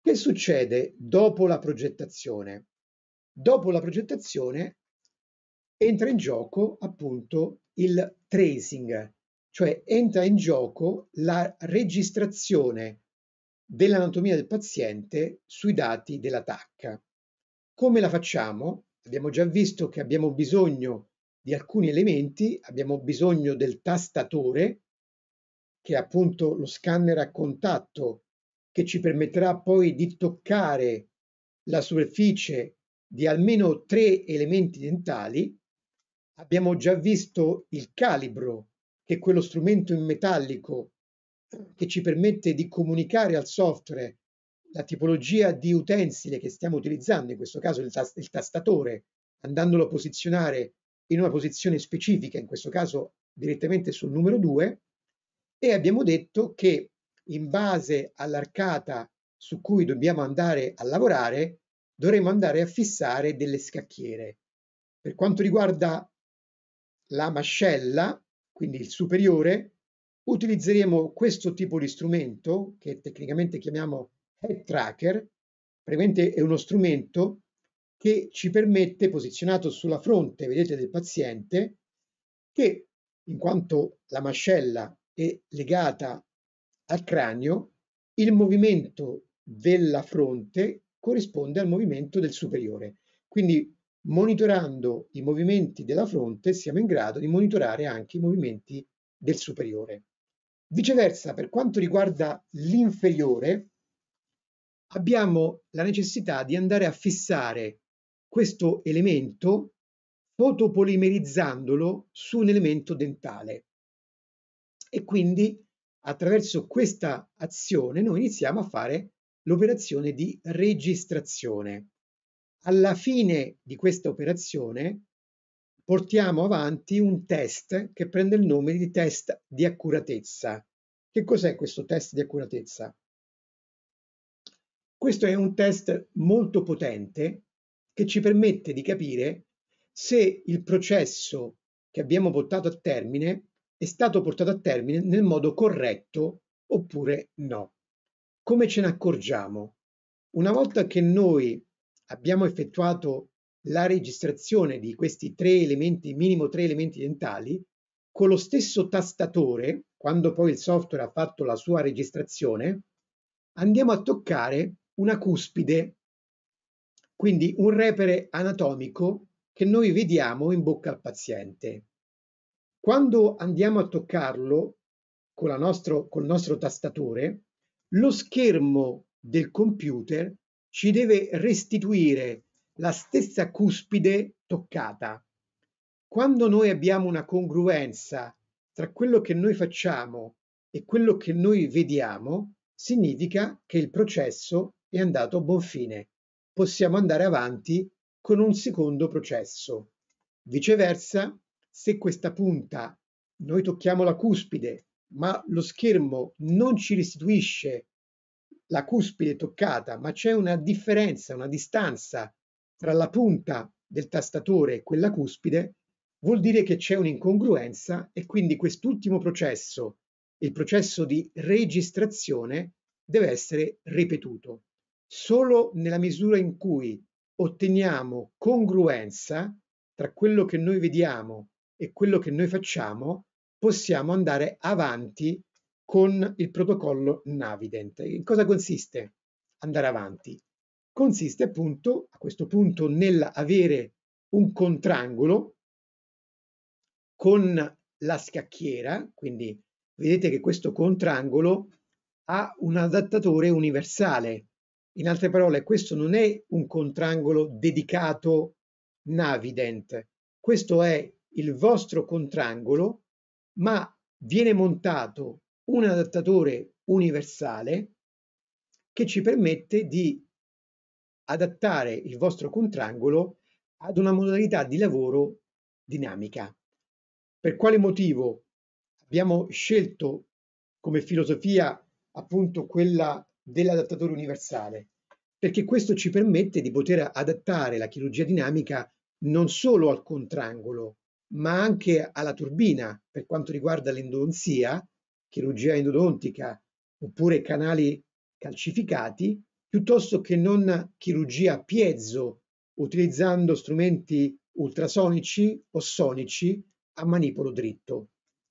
Che succede dopo la progettazione? Dopo la progettazione entra in gioco appunto il tracing, cioè entra in gioco la registrazione dell'anatomia del paziente sui dati della TAC. Come la facciamo? Abbiamo già visto che abbiamo bisogno di alcuni elementi, abbiamo bisogno del tastatore, che è appunto lo scanner a contatto, che ci permetterà poi di toccare la superficie di almeno tre elementi dentali. Abbiamo già visto il calibro, che è quello strumento in metallico che ci permette di comunicare al software la tipologia di utensile che stiamo utilizzando, in questo caso il, tast il tastatore, andandolo a posizionare in una posizione specifica, in questo caso direttamente sul numero 2, e abbiamo detto che in base all'arcata su cui dobbiamo andare a lavorare, dovremo andare a fissare delle scacchiere. Per quanto riguarda la mascella, quindi il superiore, utilizzeremo questo tipo di strumento che tecnicamente chiamiamo head tracker, praticamente è uno strumento che ci permette, posizionato sulla fronte, vedete, del paziente, che in quanto la mascella è legata al cranio, il movimento della fronte corrisponde al movimento del superiore. Quindi monitorando i movimenti della fronte siamo in grado di monitorare anche i movimenti del superiore. Viceversa, per quanto riguarda l'inferiore, abbiamo la necessità di andare a fissare questo elemento fotopolimerizzandolo su un elemento dentale. E quindi attraverso questa azione noi iniziamo a fare l'operazione di registrazione. Alla fine di questa operazione portiamo avanti un test che prende il nome di test di accuratezza. Che cos'è questo test di accuratezza? Questo è un test molto potente che ci permette di capire se il processo che abbiamo portato a termine è stato portato a termine nel modo corretto oppure no. Come ce ne accorgiamo? Una volta che noi abbiamo effettuato la registrazione di questi tre elementi, minimo tre elementi dentali, con lo stesso tastatore, quando poi il software ha fatto la sua registrazione, andiamo a toccare una cuspide, quindi un repere anatomico che noi vediamo in bocca al paziente. Quando andiamo a toccarlo con nostro, nostro tastatore, lo schermo del computer ci deve restituire la stessa cuspide toccata. Quando noi abbiamo una congruenza tra quello che noi facciamo e quello che noi vediamo, significa che il processo è andato a buon fine. Possiamo andare avanti con un secondo processo. Viceversa, se questa punta noi tocchiamo la cuspide, ma lo schermo non ci restituisce la cuspide toccata, ma c'è una differenza, una distanza tra la punta del tastatore e quella cuspide vuol dire che c'è un'incongruenza e quindi quest'ultimo processo, il processo di registrazione, deve essere ripetuto. Solo nella misura in cui otteniamo congruenza tra quello che noi vediamo e quello che noi facciamo, possiamo andare avanti con il protocollo Navident. In cosa consiste andare avanti? consiste appunto a questo punto nell'avere un contrangolo con la scacchiera, quindi vedete che questo contrangolo ha un adattatore universale. In altre parole, questo non è un contrangolo dedicato Navident, questo è il vostro contrangolo, ma viene montato un adattatore universale che ci permette di adattare il vostro contrangolo ad una modalità di lavoro dinamica. Per quale motivo abbiamo scelto come filosofia appunto quella dell'adattatore universale? Perché questo ci permette di poter adattare la chirurgia dinamica non solo al contrangolo, ma anche alla turbina per quanto riguarda l'endodonzia, chirurgia endodontica oppure canali calcificati piuttosto che non chirurgia a piezo utilizzando strumenti ultrasonici o sonici a manipolo dritto.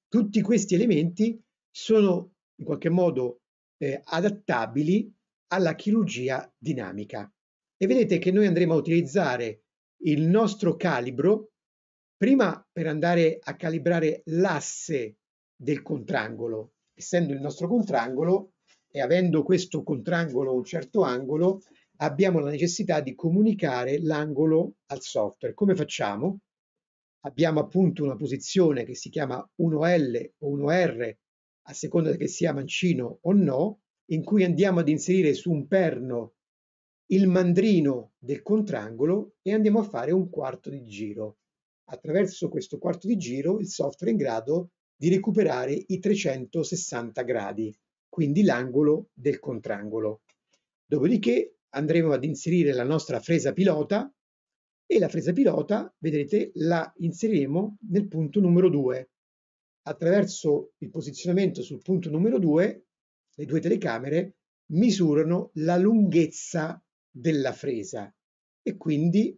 Tutti questi elementi sono in qualche modo eh, adattabili alla chirurgia dinamica. E vedete che noi andremo a utilizzare il nostro calibro prima per andare a calibrare l'asse del contrangolo. Essendo il nostro contrangolo, e avendo questo contrangolo un certo angolo, abbiamo la necessità di comunicare l'angolo al software. Come facciamo? Abbiamo appunto una posizione che si chiama 1L o 1R, a seconda che sia mancino o no, in cui andiamo ad inserire su un perno il mandrino del contrangolo e andiamo a fare un quarto di giro. Attraverso questo quarto di giro il software è in grado di recuperare i 360 gradi quindi l'angolo del contrangolo. Dopodiché andremo ad inserire la nostra fresa pilota e la fresa pilota, vedrete, la inseriremo nel punto numero 2. Attraverso il posizionamento sul punto numero 2, le due telecamere misurano la lunghezza della fresa e quindi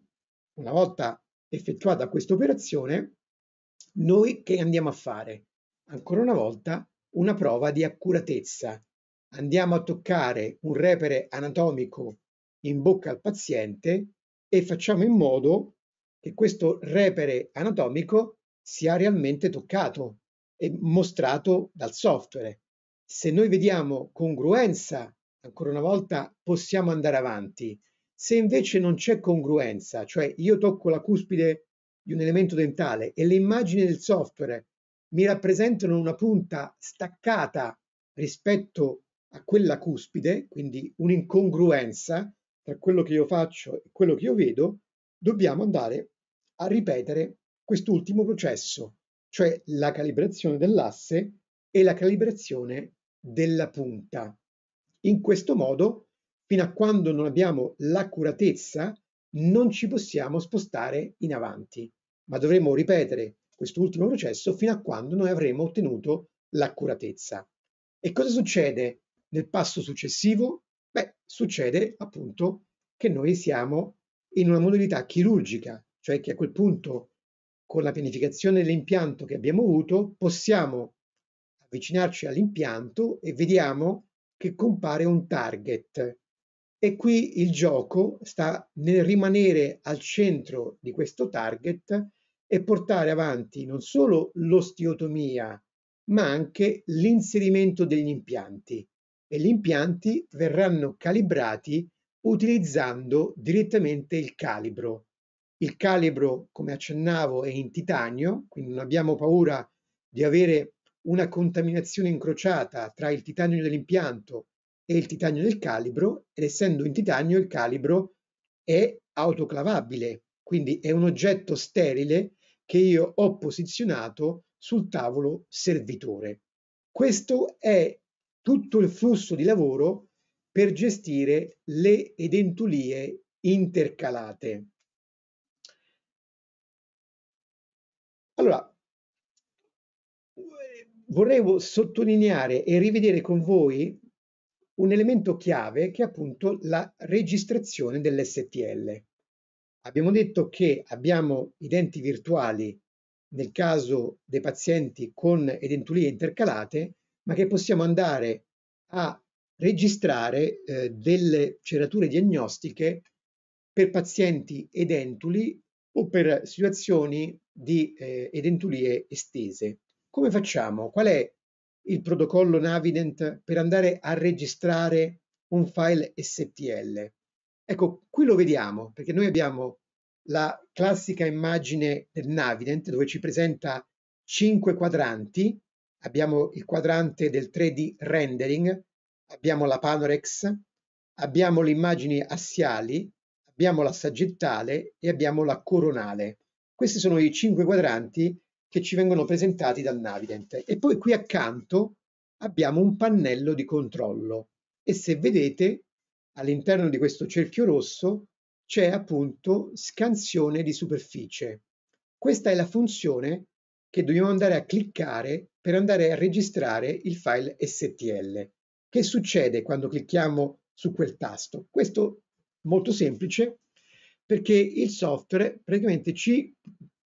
una volta effettuata questa operazione noi che andiamo a fare? Ancora una volta una prova di accuratezza. Andiamo a toccare un repere anatomico in bocca al paziente e facciamo in modo che questo repere anatomico sia realmente toccato e mostrato dal software. Se noi vediamo congruenza, ancora una volta possiamo andare avanti. Se invece non c'è congruenza, cioè io tocco la cuspide di un elemento dentale e le immagini del software mi rappresentano una punta staccata rispetto a quella cuspide, quindi un'incongruenza tra quello che io faccio e quello che io vedo, dobbiamo andare a ripetere quest'ultimo processo, cioè la calibrazione dell'asse e la calibrazione della punta. In questo modo, fino a quando non abbiamo l'accuratezza, non ci possiamo spostare in avanti, ma dovremo ripetere quest'ultimo processo fino a quando noi avremo ottenuto l'accuratezza. E cosa succede nel passo successivo? Beh, succede appunto che noi siamo in una modalità chirurgica, cioè che a quel punto con la pianificazione dell'impianto che abbiamo avuto possiamo avvicinarci all'impianto e vediamo che compare un target. E qui il gioco sta nel rimanere al centro di questo target e portare avanti non solo l'osteotomia, ma anche l'inserimento degli impianti e gli impianti verranno calibrati utilizzando direttamente il calibro. Il calibro, come accennavo, è in titanio, quindi non abbiamo paura di avere una contaminazione incrociata tra il titanio dell'impianto e il titanio del calibro ed essendo in titanio il calibro è autoclavabile, quindi è un oggetto sterile che io ho posizionato sul tavolo servitore. Questo è tutto il flusso di lavoro per gestire le edentulie intercalate. Allora, vorrei sottolineare e rivedere con voi un elemento chiave che è appunto la registrazione dell'STL. Abbiamo detto che abbiamo i denti virtuali nel caso dei pazienti con edentulie intercalate, ma che possiamo andare a registrare eh, delle cerature diagnostiche per pazienti edentuli o per situazioni di eh, edentulie estese. Come facciamo? Qual è il protocollo Navident per andare a registrare un file STL? Ecco, qui lo vediamo, perché noi abbiamo la classica immagine del Navident, dove ci presenta cinque quadranti. Abbiamo il quadrante del 3D rendering, abbiamo la panorex, abbiamo le immagini assiali, abbiamo la sagittale e abbiamo la coronale. Questi sono i cinque quadranti che ci vengono presentati dal Navident. E poi qui accanto abbiamo un pannello di controllo e se vedete all'interno di questo cerchio rosso c'è appunto scansione di superficie. Questa è la funzione che dobbiamo andare a cliccare per andare a registrare il file STL. Che succede quando clicchiamo su quel tasto? Questo è molto semplice perché il software praticamente ci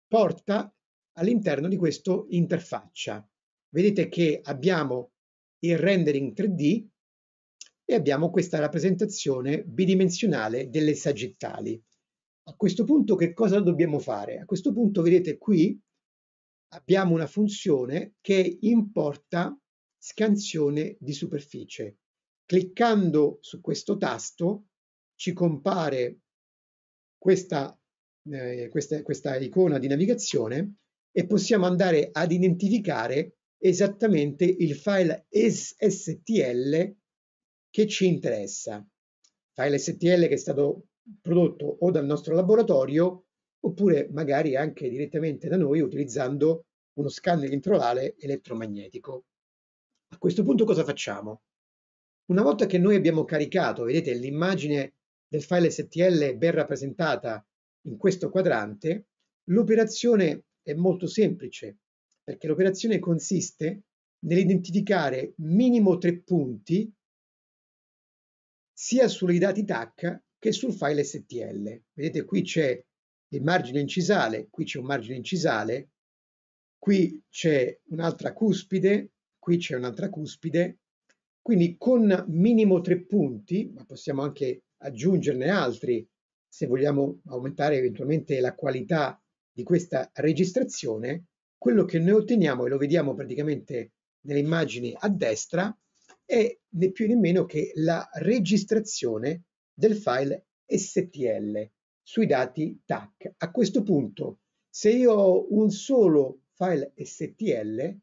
porta all'interno di questa interfaccia. Vedete che abbiamo il rendering 3D e abbiamo questa rappresentazione bidimensionale delle sagittali. A questo punto che cosa dobbiamo fare? A questo punto vedete qui abbiamo una funzione che importa scansione di superficie. Cliccando su questo tasto ci compare questa, eh, questa, questa icona di navigazione e possiamo andare ad identificare esattamente il file STL che ci interessa. File STL che è stato prodotto o dal nostro laboratorio oppure magari anche direttamente da noi utilizzando uno scanner introvale elettromagnetico. A questo punto cosa facciamo? Una volta che noi abbiamo caricato, vedete l'immagine del file STL ben rappresentata in questo quadrante, l'operazione è molto semplice perché l'operazione consiste nell'identificare minimo tre punti sia sui dati TAC che sul file STL. Vedete qui c'è il margine incisale, qui c'è un margine incisale, qui c'è un'altra cuspide, qui c'è un'altra cuspide, quindi con minimo tre punti, ma possiamo anche aggiungerne altri se vogliamo aumentare eventualmente la qualità di questa registrazione, quello che noi otteniamo e lo vediamo praticamente nelle immagini a destra, è né più né meno che la registrazione del file STL sui dati TAC. A questo punto, se io ho un solo file STL,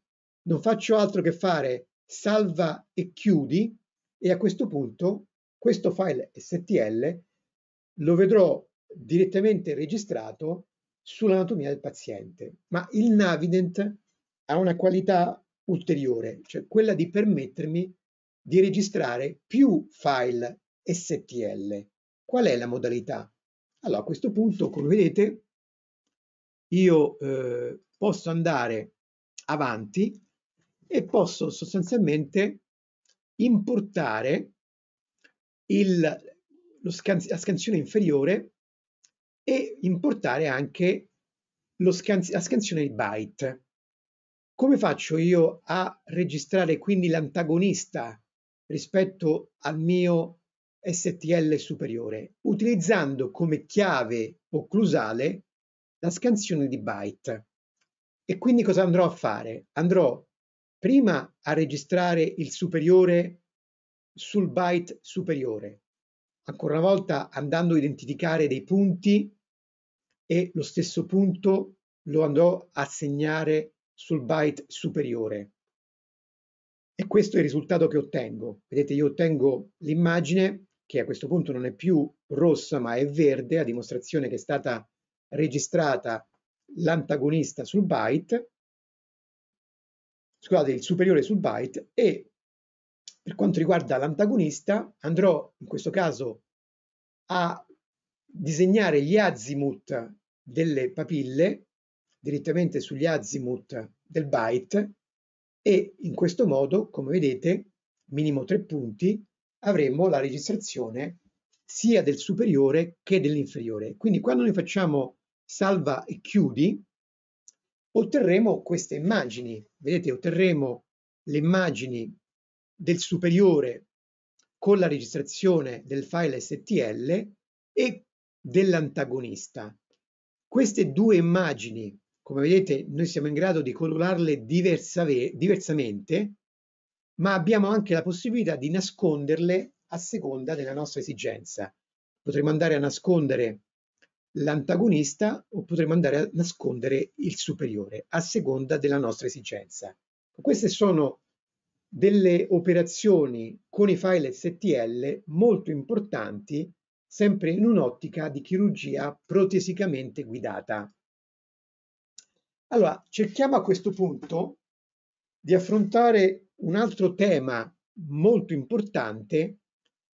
non faccio altro che fare salva e chiudi e a questo punto questo file STL lo vedrò direttamente registrato sull'anatomia del paziente. Ma il Navident ha una qualità ulteriore, cioè quella di permettermi di registrare più file STL. Qual è la modalità? Allora, a questo punto, come vedete, io eh, posso andare avanti e posso sostanzialmente importare il, scan la scansione inferiore e importare anche scan la scansione di byte. Come faccio io a registrare quindi l'antagonista rispetto al mio STL superiore, utilizzando come chiave occlusale la scansione di byte. E quindi cosa andrò a fare? Andrò prima a registrare il superiore sul byte superiore, ancora una volta andando a identificare dei punti e lo stesso punto lo andrò a segnare sul byte superiore. E questo è il risultato che ottengo. Vedete, io ottengo l'immagine che a questo punto non è più rossa ma è verde, a dimostrazione che è stata registrata l'antagonista sul byte, scusate, il superiore sul byte e per quanto riguarda l'antagonista andrò in questo caso a disegnare gli azimuth delle papille direttamente sugli azimuth del byte e in questo modo, come vedete, minimo tre punti, avremo la registrazione sia del superiore che dell'inferiore. Quindi quando noi facciamo salva e chiudi, otterremo queste immagini. Vedete, otterremo le immagini del superiore con la registrazione del file STL e dell'antagonista. Queste due immagini come vedete noi siamo in grado di colorarle diversamente, ma abbiamo anche la possibilità di nasconderle a seconda della nostra esigenza. Potremmo andare a nascondere l'antagonista o potremmo andare a nascondere il superiore, a seconda della nostra esigenza. Queste sono delle operazioni con i file STL molto importanti, sempre in un'ottica di chirurgia protesicamente guidata. Allora, cerchiamo a questo punto di affrontare un altro tema molto importante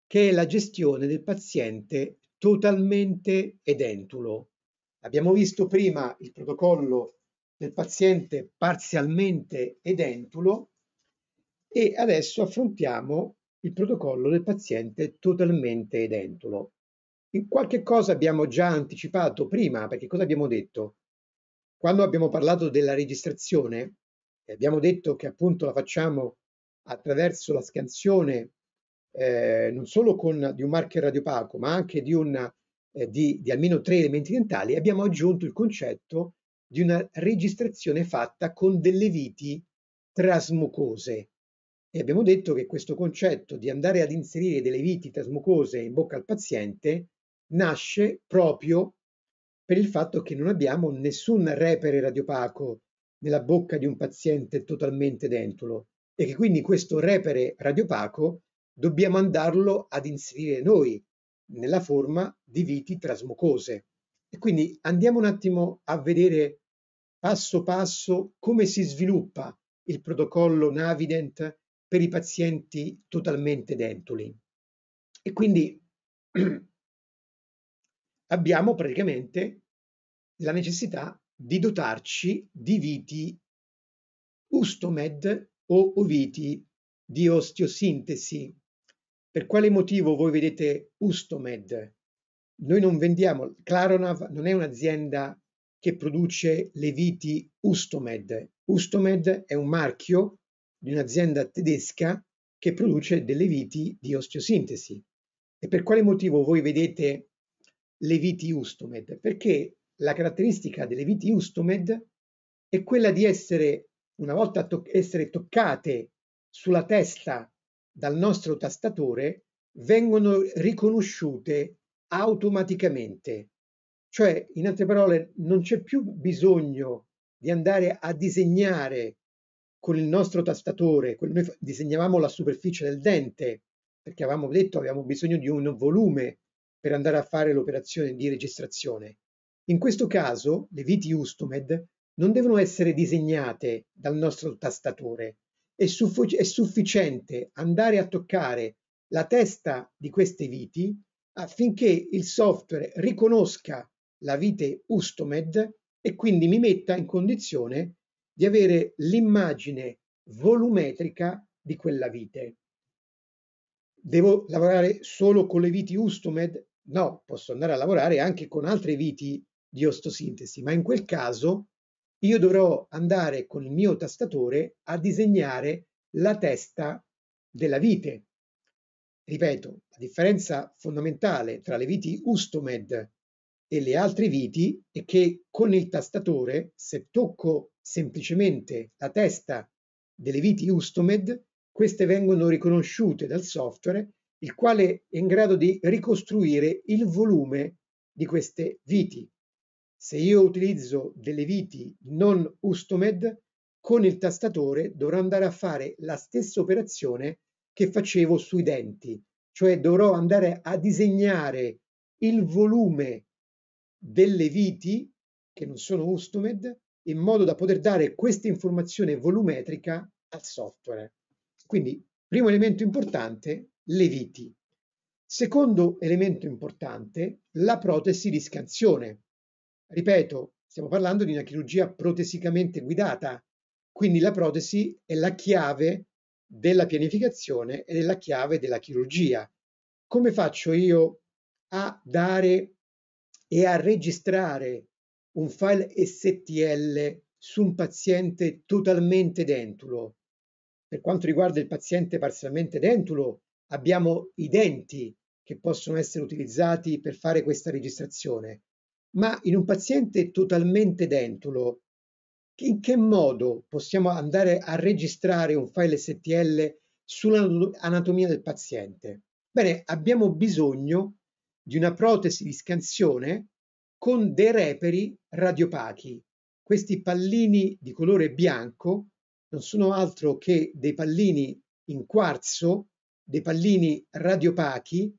che è la gestione del paziente totalmente edentulo. Abbiamo visto prima il protocollo del paziente parzialmente edentulo e adesso affrontiamo il protocollo del paziente totalmente edentulo. In qualche cosa abbiamo già anticipato prima, perché cosa abbiamo detto? Quando abbiamo parlato della registrazione e abbiamo detto che appunto la facciamo attraverso la scansione eh, non solo con, di un marker radiopaco, ma anche di, una, eh, di, di almeno tre elementi dentali, abbiamo aggiunto il concetto di una registrazione fatta con delle viti trasmucose. E abbiamo detto che questo concetto di andare ad inserire delle viti trasmucose in bocca al paziente nasce proprio per il fatto che non abbiamo nessun repere radiopaco nella bocca di un paziente totalmente dentulo e che quindi questo repere radiopaco dobbiamo andarlo ad inserire noi nella forma di viti trasmucose. E quindi andiamo un attimo a vedere passo passo come si sviluppa il protocollo Navident per i pazienti totalmente dentuli. E quindi [clears throat] abbiamo praticamente la necessità di dotarci di viti ustomed o viti di osteosintesi. Per quale motivo voi vedete ustomed? Noi non vendiamo, Claronav non è un'azienda che produce le viti ustomed. Ustomed è un marchio di un'azienda tedesca che produce delle viti di osteosintesi. E per quale motivo voi vedete le viti Ustomed, perché la caratteristica delle viti Ustomed è quella di essere, una volta to- essere toccate sulla testa dal nostro tastatore, vengono riconosciute automaticamente. Cioè, in altre parole, non c'è più bisogno di andare a disegnare con il nostro tastatore, noi disegnavamo la superficie del dente, perché avevamo detto che avevamo bisogno di un volume per andare a fare l'operazione di registrazione. In questo caso le viti Ustumed non devono essere disegnate dal nostro tastatore, è, suffic è sufficiente andare a toccare la testa di queste viti affinché il software riconosca la vite Ustomed e quindi mi metta in condizione di avere l'immagine volumetrica di quella vite. Devo lavorare solo con le viti Ustomed? no, posso andare a lavorare anche con altre viti di ostosintesi, ma in quel caso io dovrò andare con il mio tastatore a disegnare la testa della vite. Ripeto, la differenza fondamentale tra le viti Ustomed e le altre viti è che con il tastatore, se tocco semplicemente la testa delle viti Ustomed, queste vengono riconosciute dal software il quale è in grado di ricostruire il volume di queste viti. Se io utilizzo delle viti non ustomed, con il tastatore dovrò andare a fare la stessa operazione che facevo sui denti, cioè dovrò andare a disegnare il volume delle viti che non sono ustomed in modo da poter dare questa informazione volumetrica al software. Quindi, primo elemento importante, Leviti. Secondo elemento importante, la protesi di scansione. Ripeto, stiamo parlando di una chirurgia protesicamente guidata, quindi la protesi è la chiave della pianificazione ed è la chiave della chirurgia. Come faccio io a dare e a registrare un file STL su un paziente totalmente dentulo? Per quanto riguarda il paziente parzialmente dentulo, abbiamo i denti che possono essere utilizzati per fare questa registrazione, ma in un paziente totalmente dentulo, in che modo possiamo andare a registrare un file STL sull'anatomia del paziente? Bene, abbiamo bisogno di una protesi di scansione con dei reperi radiopachi. Questi pallini di colore bianco non sono altro che dei pallini in quarzo dei pallini radiopachi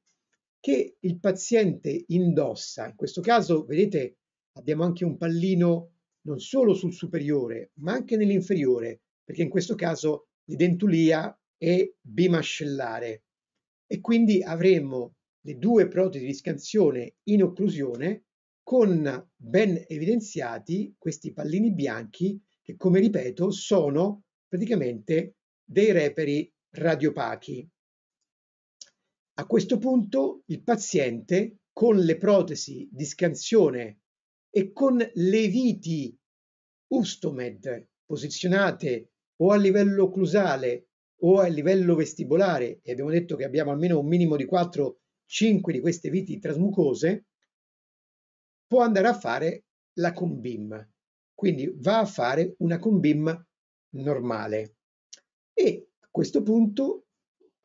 che il paziente indossa. In questo caso, vedete, abbiamo anche un pallino non solo sul superiore, ma anche nell'inferiore, perché in questo caso l'identulia è bimascellare. E quindi avremo le due protesi di scansione in occlusione con ben evidenziati questi pallini bianchi che, come ripeto, sono praticamente dei reperi radiopachi. A questo punto il paziente con le protesi di scansione e con le viti ustomed posizionate o a livello occlusale o a livello vestibolare, e abbiamo detto che abbiamo almeno un minimo di 4-5 di queste viti trasmucose, può andare a fare la combim. Quindi va a fare una combim normale. E a questo punto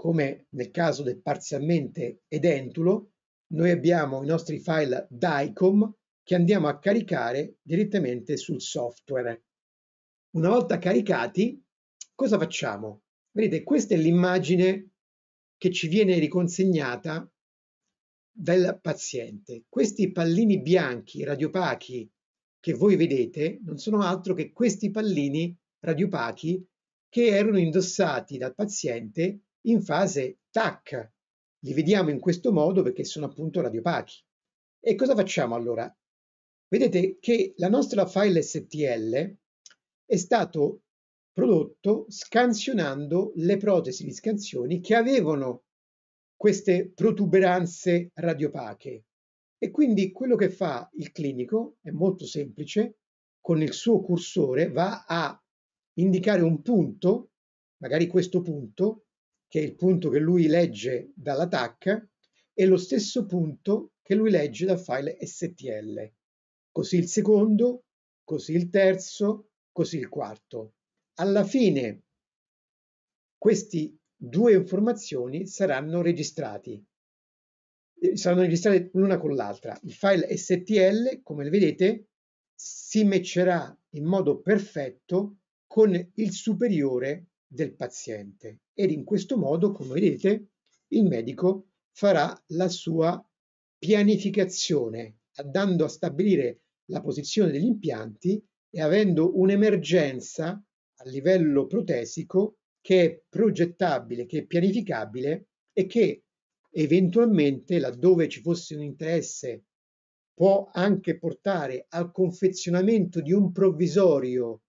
come nel caso del parzialmente edentulo, noi abbiamo i nostri file DICOM che andiamo a caricare direttamente sul software. Una volta caricati, cosa facciamo? Vedete, questa è l'immagine che ci viene riconsegnata dal paziente. Questi pallini bianchi radiopachi che voi vedete non sono altro che questi pallini radiopachi che erano indossati dal paziente in fase TAC. Li vediamo in questo modo perché sono appunto radiopachi. E cosa facciamo allora? Vedete che la nostra file STL è stato prodotto scansionando le protesi di scansioni che avevano queste protuberanze radiopache. E quindi quello che fa il clinico è molto semplice, con il suo cursore va a indicare un punto, magari questo punto, che è il punto che lui legge dalla TAC, è lo stesso punto che lui legge dal file STL. Così il secondo, così il terzo, così il quarto. Alla fine queste due informazioni saranno registrate eh, saranno registrate l'una con l'altra. Il file STL, come vedete, si matcherà in modo perfetto con il superiore del paziente ed in questo modo, come vedete, il medico farà la sua pianificazione andando a stabilire la posizione degli impianti e avendo un'emergenza a livello protesico che è progettabile, che è pianificabile e che eventualmente laddove ci fosse un interesse può anche portare al confezionamento di un provvisorio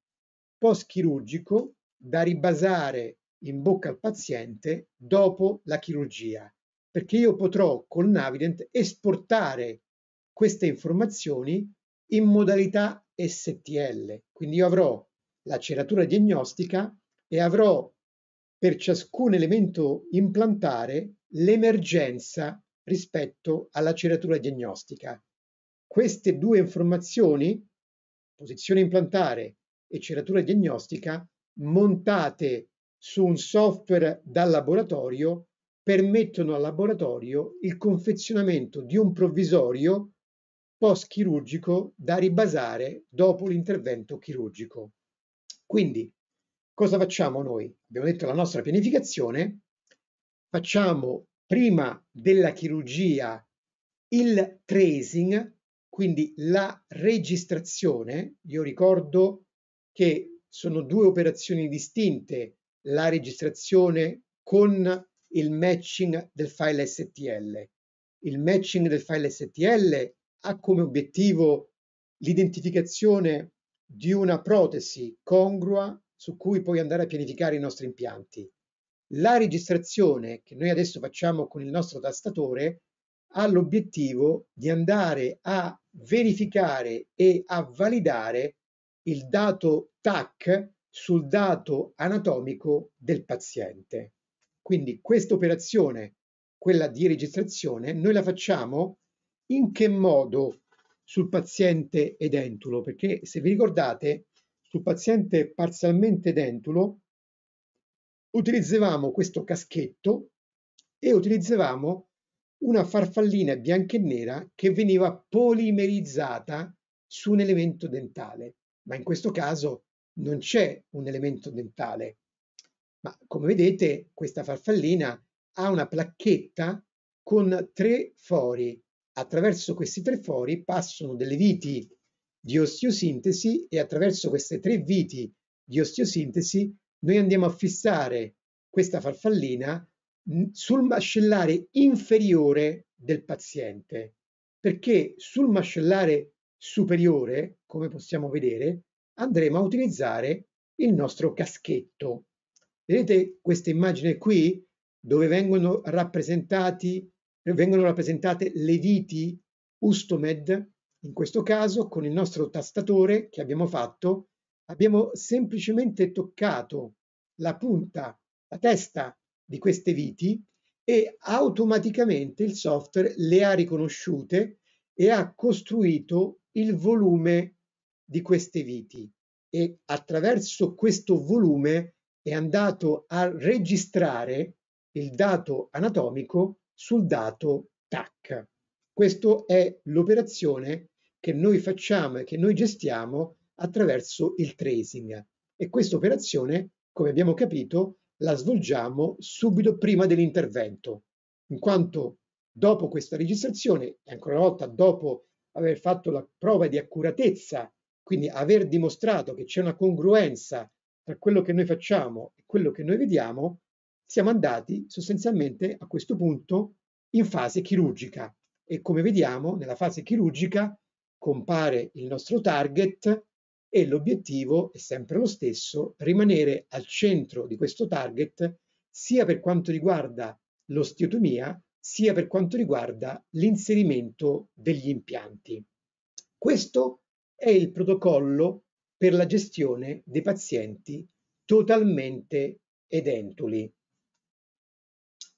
post chirurgico da ribasare in bocca al paziente dopo la chirurgia, perché io potrò con Navident esportare queste informazioni in modalità STL, quindi io avrò la ceratura diagnostica e avrò per ciascun elemento implantare l'emergenza rispetto alla ceratura diagnostica. Queste due informazioni, posizione implantare e ceratura diagnostica, montate su un software da laboratorio permettono al laboratorio il confezionamento di un provvisorio post chirurgico da ribasare dopo l'intervento chirurgico. Quindi cosa facciamo noi? Abbiamo detto la nostra pianificazione, facciamo prima della chirurgia il tracing, quindi la registrazione. Io ricordo che sono due operazioni distinte, la registrazione con il matching del file STL. Il matching del file STL ha come obiettivo l'identificazione di una protesi congrua su cui poi andare a pianificare i nostri impianti. La registrazione che noi adesso facciamo con il nostro tastatore ha l'obiettivo di andare a verificare e a validare il dato TAC sul dato anatomico del paziente. Quindi questa operazione, quella di registrazione, noi la facciamo in che modo sul paziente edentulo? Perché se vi ricordate, sul paziente parzialmente edentulo utilizzavamo questo caschetto e utilizzavamo una farfallina bianca e nera che veniva polimerizzata su un elemento dentale ma in questo caso non c'è un elemento dentale. Ma come vedete questa farfallina ha una placchetta con tre fori. Attraverso questi tre fori passano delle viti di osteosintesi e attraverso queste tre viti di osteosintesi noi andiamo a fissare questa farfallina sul mascellare inferiore del paziente, perché sul mascellare superiore, come possiamo vedere, andremo a utilizzare il nostro caschetto. Vedete questa immagine qui dove vengono, rappresentati, vengono rappresentate le viti Ustomed, in questo caso con il nostro tastatore che abbiamo fatto, abbiamo semplicemente toccato la punta, la testa di queste viti e automaticamente il software le ha riconosciute e ha costruito il volume di queste viti e attraverso questo volume è andato a registrare il dato anatomico sul dato TAC. Questa è l'operazione che noi facciamo e che noi gestiamo attraverso il tracing e questa operazione, come abbiamo capito, la svolgiamo subito prima dell'intervento, in quanto dopo questa registrazione e ancora una volta dopo aver fatto la prova di accuratezza, quindi aver dimostrato che c'è una congruenza tra quello che noi facciamo e quello che noi vediamo, siamo andati sostanzialmente a questo punto in fase chirurgica e come vediamo nella fase chirurgica compare il nostro target e l'obiettivo è sempre lo stesso, rimanere al centro di questo target sia per quanto riguarda l'osteotomia sia per quanto riguarda l'inserimento degli impianti. Questo è il protocollo per la gestione dei pazienti totalmente edentuli.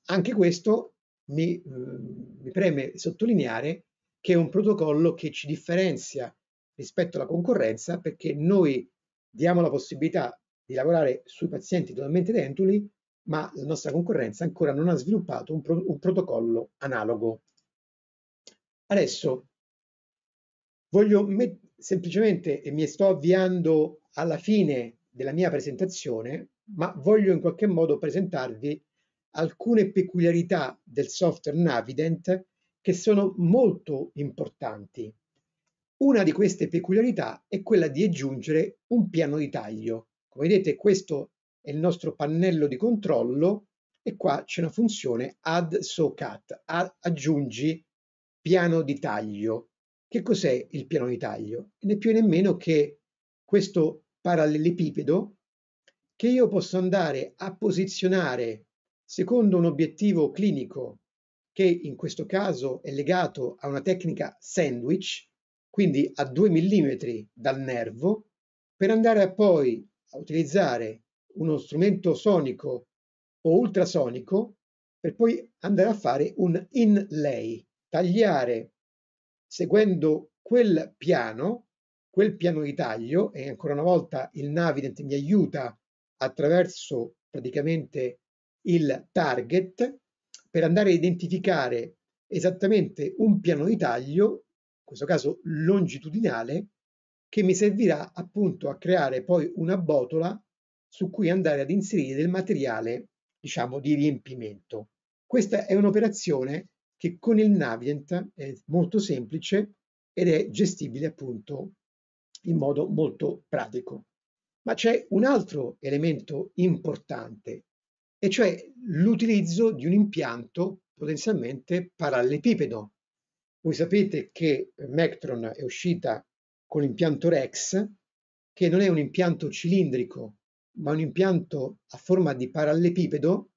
Anche questo mi, mm, mi preme sottolineare che è un protocollo che ci differenzia rispetto alla concorrenza perché noi diamo la possibilità di lavorare sui pazienti totalmente dentuli ma la nostra concorrenza ancora non ha sviluppato un, pro un protocollo analogo. Adesso voglio semplicemente, e mi sto avviando alla fine della mia presentazione, ma voglio in qualche modo presentarvi alcune peculiarità del software Navident che sono molto importanti. Una di queste peculiarità è quella di aggiungere un piano di taglio. Come vedete questo è il nostro pannello di controllo e qua c'è una funzione add so cut, aggiungi piano di taglio. Che cos'è il piano di taglio? Né più né meno che questo parallelepipedo che io posso andare a posizionare secondo un obiettivo clinico che in questo caso è legato a una tecnica sandwich, quindi a 2 mm dal nervo, per andare a poi a utilizzare uno strumento sonico o ultrasonico per poi andare a fare un inlay, tagliare seguendo quel piano, quel piano di taglio e ancora una volta il Navident mi aiuta attraverso praticamente il target per andare a identificare esattamente un piano di taglio, in questo caso longitudinale, che mi servirà appunto a creare poi una botola su cui andare ad inserire del materiale, diciamo, di riempimento. Questa è un'operazione che con il Navient è molto semplice ed è gestibile appunto in modo molto pratico. Ma c'è un altro elemento importante, e cioè l'utilizzo di un impianto potenzialmente parallelepipedo. Voi sapete che Mectron è uscita con l'impianto Rex, che non è un impianto cilindrico, ma un impianto a forma di parallelepipedo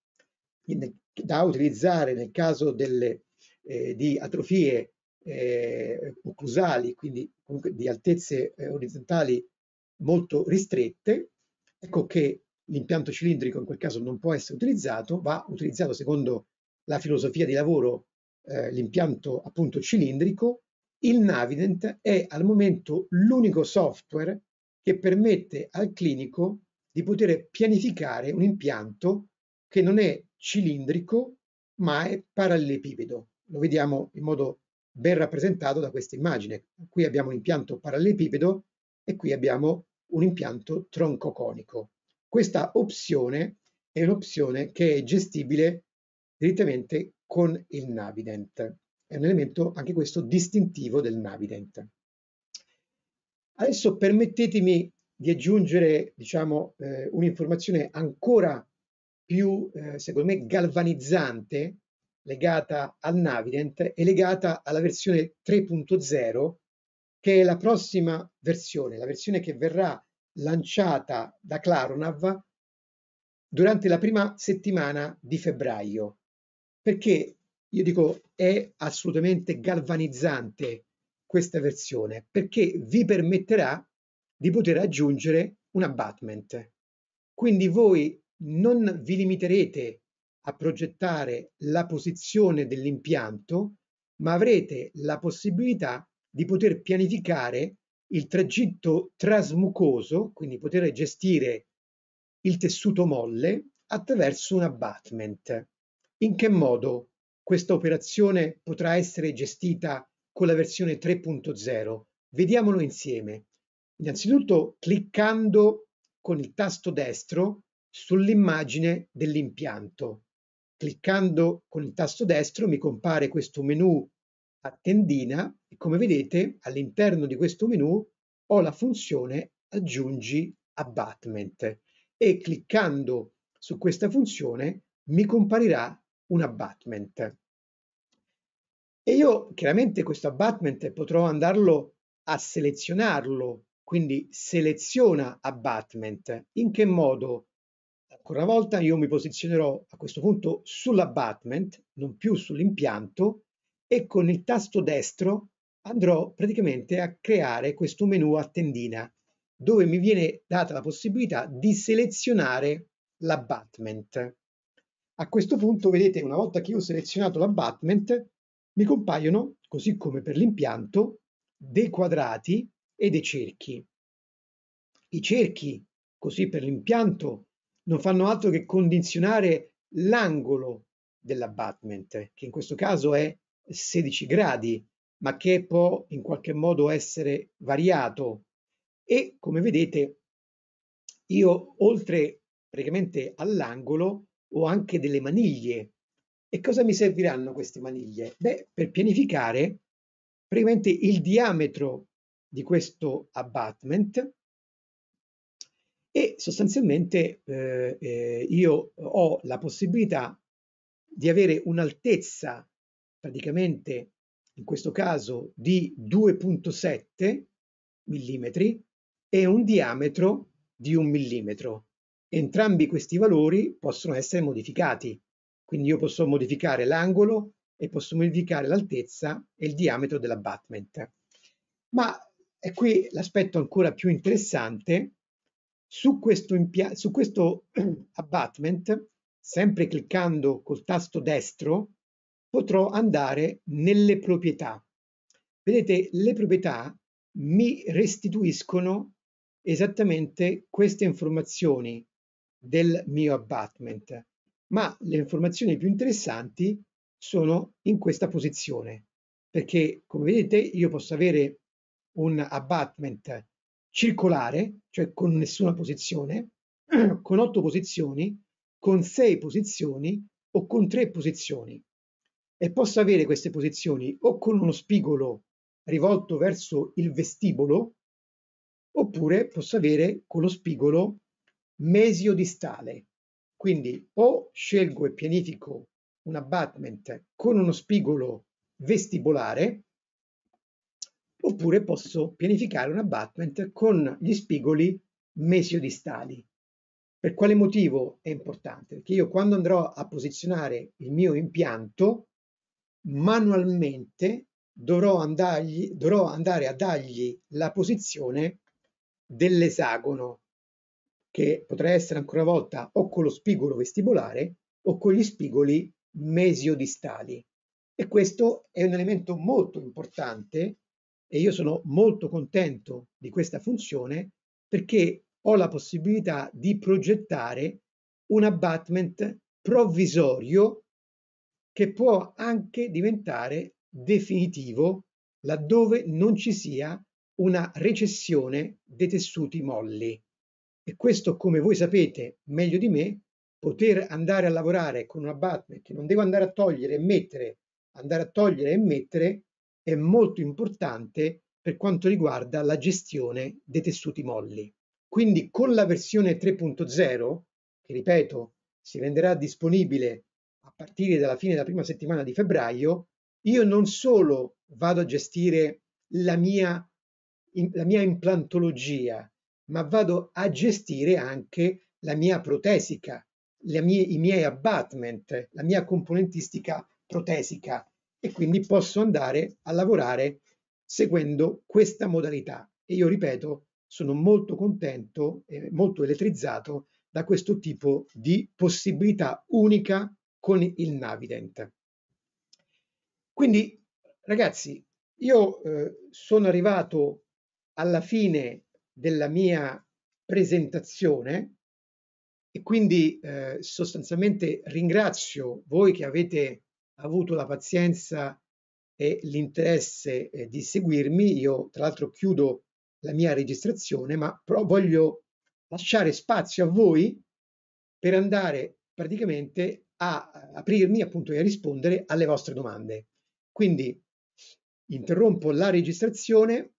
da utilizzare nel caso delle, eh, di atrofie eh, occlusali, quindi comunque di altezze eh, orizzontali molto ristrette, ecco che l'impianto cilindrico in quel caso non può essere utilizzato, va utilizzato secondo la filosofia di lavoro eh, l'impianto appunto cilindrico. Il Navident è al momento l'unico software che permette al clinico di poter pianificare un impianto che non è cilindrico ma è parallelepipedo. Lo vediamo in modo ben rappresentato da questa immagine. Qui abbiamo un impianto parallelepipedo e qui abbiamo un impianto troncoconico. Questa opzione è un'opzione che è gestibile direttamente con il Navident. È un elemento anche questo distintivo del Navident. Adesso permettetemi di aggiungere diciamo, eh, un'informazione ancora più, eh, secondo me, galvanizzante legata al Navident e legata alla versione 3.0, che è la prossima versione, la versione che verrà lanciata da Claronav durante la prima settimana di febbraio. Perché io dico è assolutamente galvanizzante questa versione perché vi permetterà di poter aggiungere un abutment. Quindi voi non vi limiterete a progettare la posizione dell'impianto, ma avrete la possibilità di poter pianificare il tragitto trasmucoso, quindi poter gestire il tessuto molle attraverso un abutment. In che modo questa operazione potrà essere gestita con la versione 3.0? Vediamolo insieme. Innanzitutto cliccando con il tasto destro sull'immagine dell'impianto. Cliccando con il tasto destro mi compare questo menu a tendina e come vedete all'interno di questo menu ho la funzione aggiungi abbatment e cliccando su questa funzione mi comparirà un abbatment. E io chiaramente questo abbatment potrò andarlo a selezionarlo quindi seleziona abbatment. In che modo? Ancora una volta io mi posizionerò a questo punto sull'abbatment, non più sull'impianto, e con il tasto destro andrò praticamente a creare questo menu a tendina, dove mi viene data la possibilità di selezionare l'abbatment. A questo punto, vedete, una volta che io ho selezionato l'abbatment, mi compaiono, così come per l'impianto, dei quadrati e dei cerchi. I cerchi, così per l'impianto, non fanno altro che condizionare l'angolo dell'abbatment, che in questo caso è 16 gradi, ma che può in qualche modo essere variato. E come vedete, io oltre praticamente all'angolo ho anche delle maniglie. E cosa mi serviranno queste maniglie? Beh, per pianificare praticamente il diametro di questo abbatment e sostanzialmente eh, eh, io ho la possibilità di avere un'altezza praticamente in questo caso di 2.7 mm e un diametro di un millimetro. Entrambi questi valori possono essere modificati, quindi io posso modificare l'angolo e posso modificare l'altezza e il diametro dell'abbatment. Ma e qui l'aspetto ancora più interessante, su questo, su questo [clears throat] abutment, sempre cliccando col tasto destro, potrò andare nelle proprietà. Vedete, le proprietà mi restituiscono esattamente queste informazioni del mio abutment, ma le informazioni più interessanti sono in questa posizione, perché come vedete io posso avere un abbatment circolare, cioè con nessuna posizione, [clears throat] con otto posizioni, con sei posizioni o con tre posizioni. E posso avere queste posizioni o con uno spigolo rivolto verso il vestibolo, oppure posso avere con lo spigolo mesiodistale. Quindi o scelgo e pianifico un abbatment con uno spigolo vestibolare, oppure posso pianificare un abutment con gli spigoli mesiodistali. Per quale motivo è importante? Perché io quando andrò a posizionare il mio impianto, manualmente dovrò, andargli, dovrò andare a dargli la posizione dell'esagono, che potrà essere ancora una volta o con lo spigolo vestibolare o con gli spigoli mesiodistali. E questo è un elemento molto importante e io sono molto contento di questa funzione perché ho la possibilità di progettare un abutment provvisorio che può anche diventare definitivo laddove non ci sia una recessione dei tessuti molli. E questo, come voi sapete meglio di me, poter andare a lavorare con un abutment che non devo andare a togliere e mettere, andare a togliere e mettere, è molto importante per quanto riguarda la gestione dei tessuti molli. Quindi con la versione 3.0, che ripeto si renderà disponibile a partire dalla fine della prima settimana di febbraio, io non solo vado a gestire la mia, la mia implantologia, ma vado a gestire anche la mia protesica, mie, i miei abbatment, la mia componentistica protesica, e quindi posso andare a lavorare seguendo questa modalità. E io ripeto, sono molto contento e molto elettrizzato da questo tipo di possibilità unica con il Navident. Quindi, ragazzi, io eh, sono arrivato alla fine della mia presentazione e quindi eh, sostanzialmente ringrazio voi che avete avuto la pazienza e l'interesse eh, di seguirmi. Io tra l'altro chiudo la mia registrazione, ma però voglio lasciare spazio a voi per andare praticamente a aprirmi appunto e a rispondere alle vostre domande. Quindi interrompo la registrazione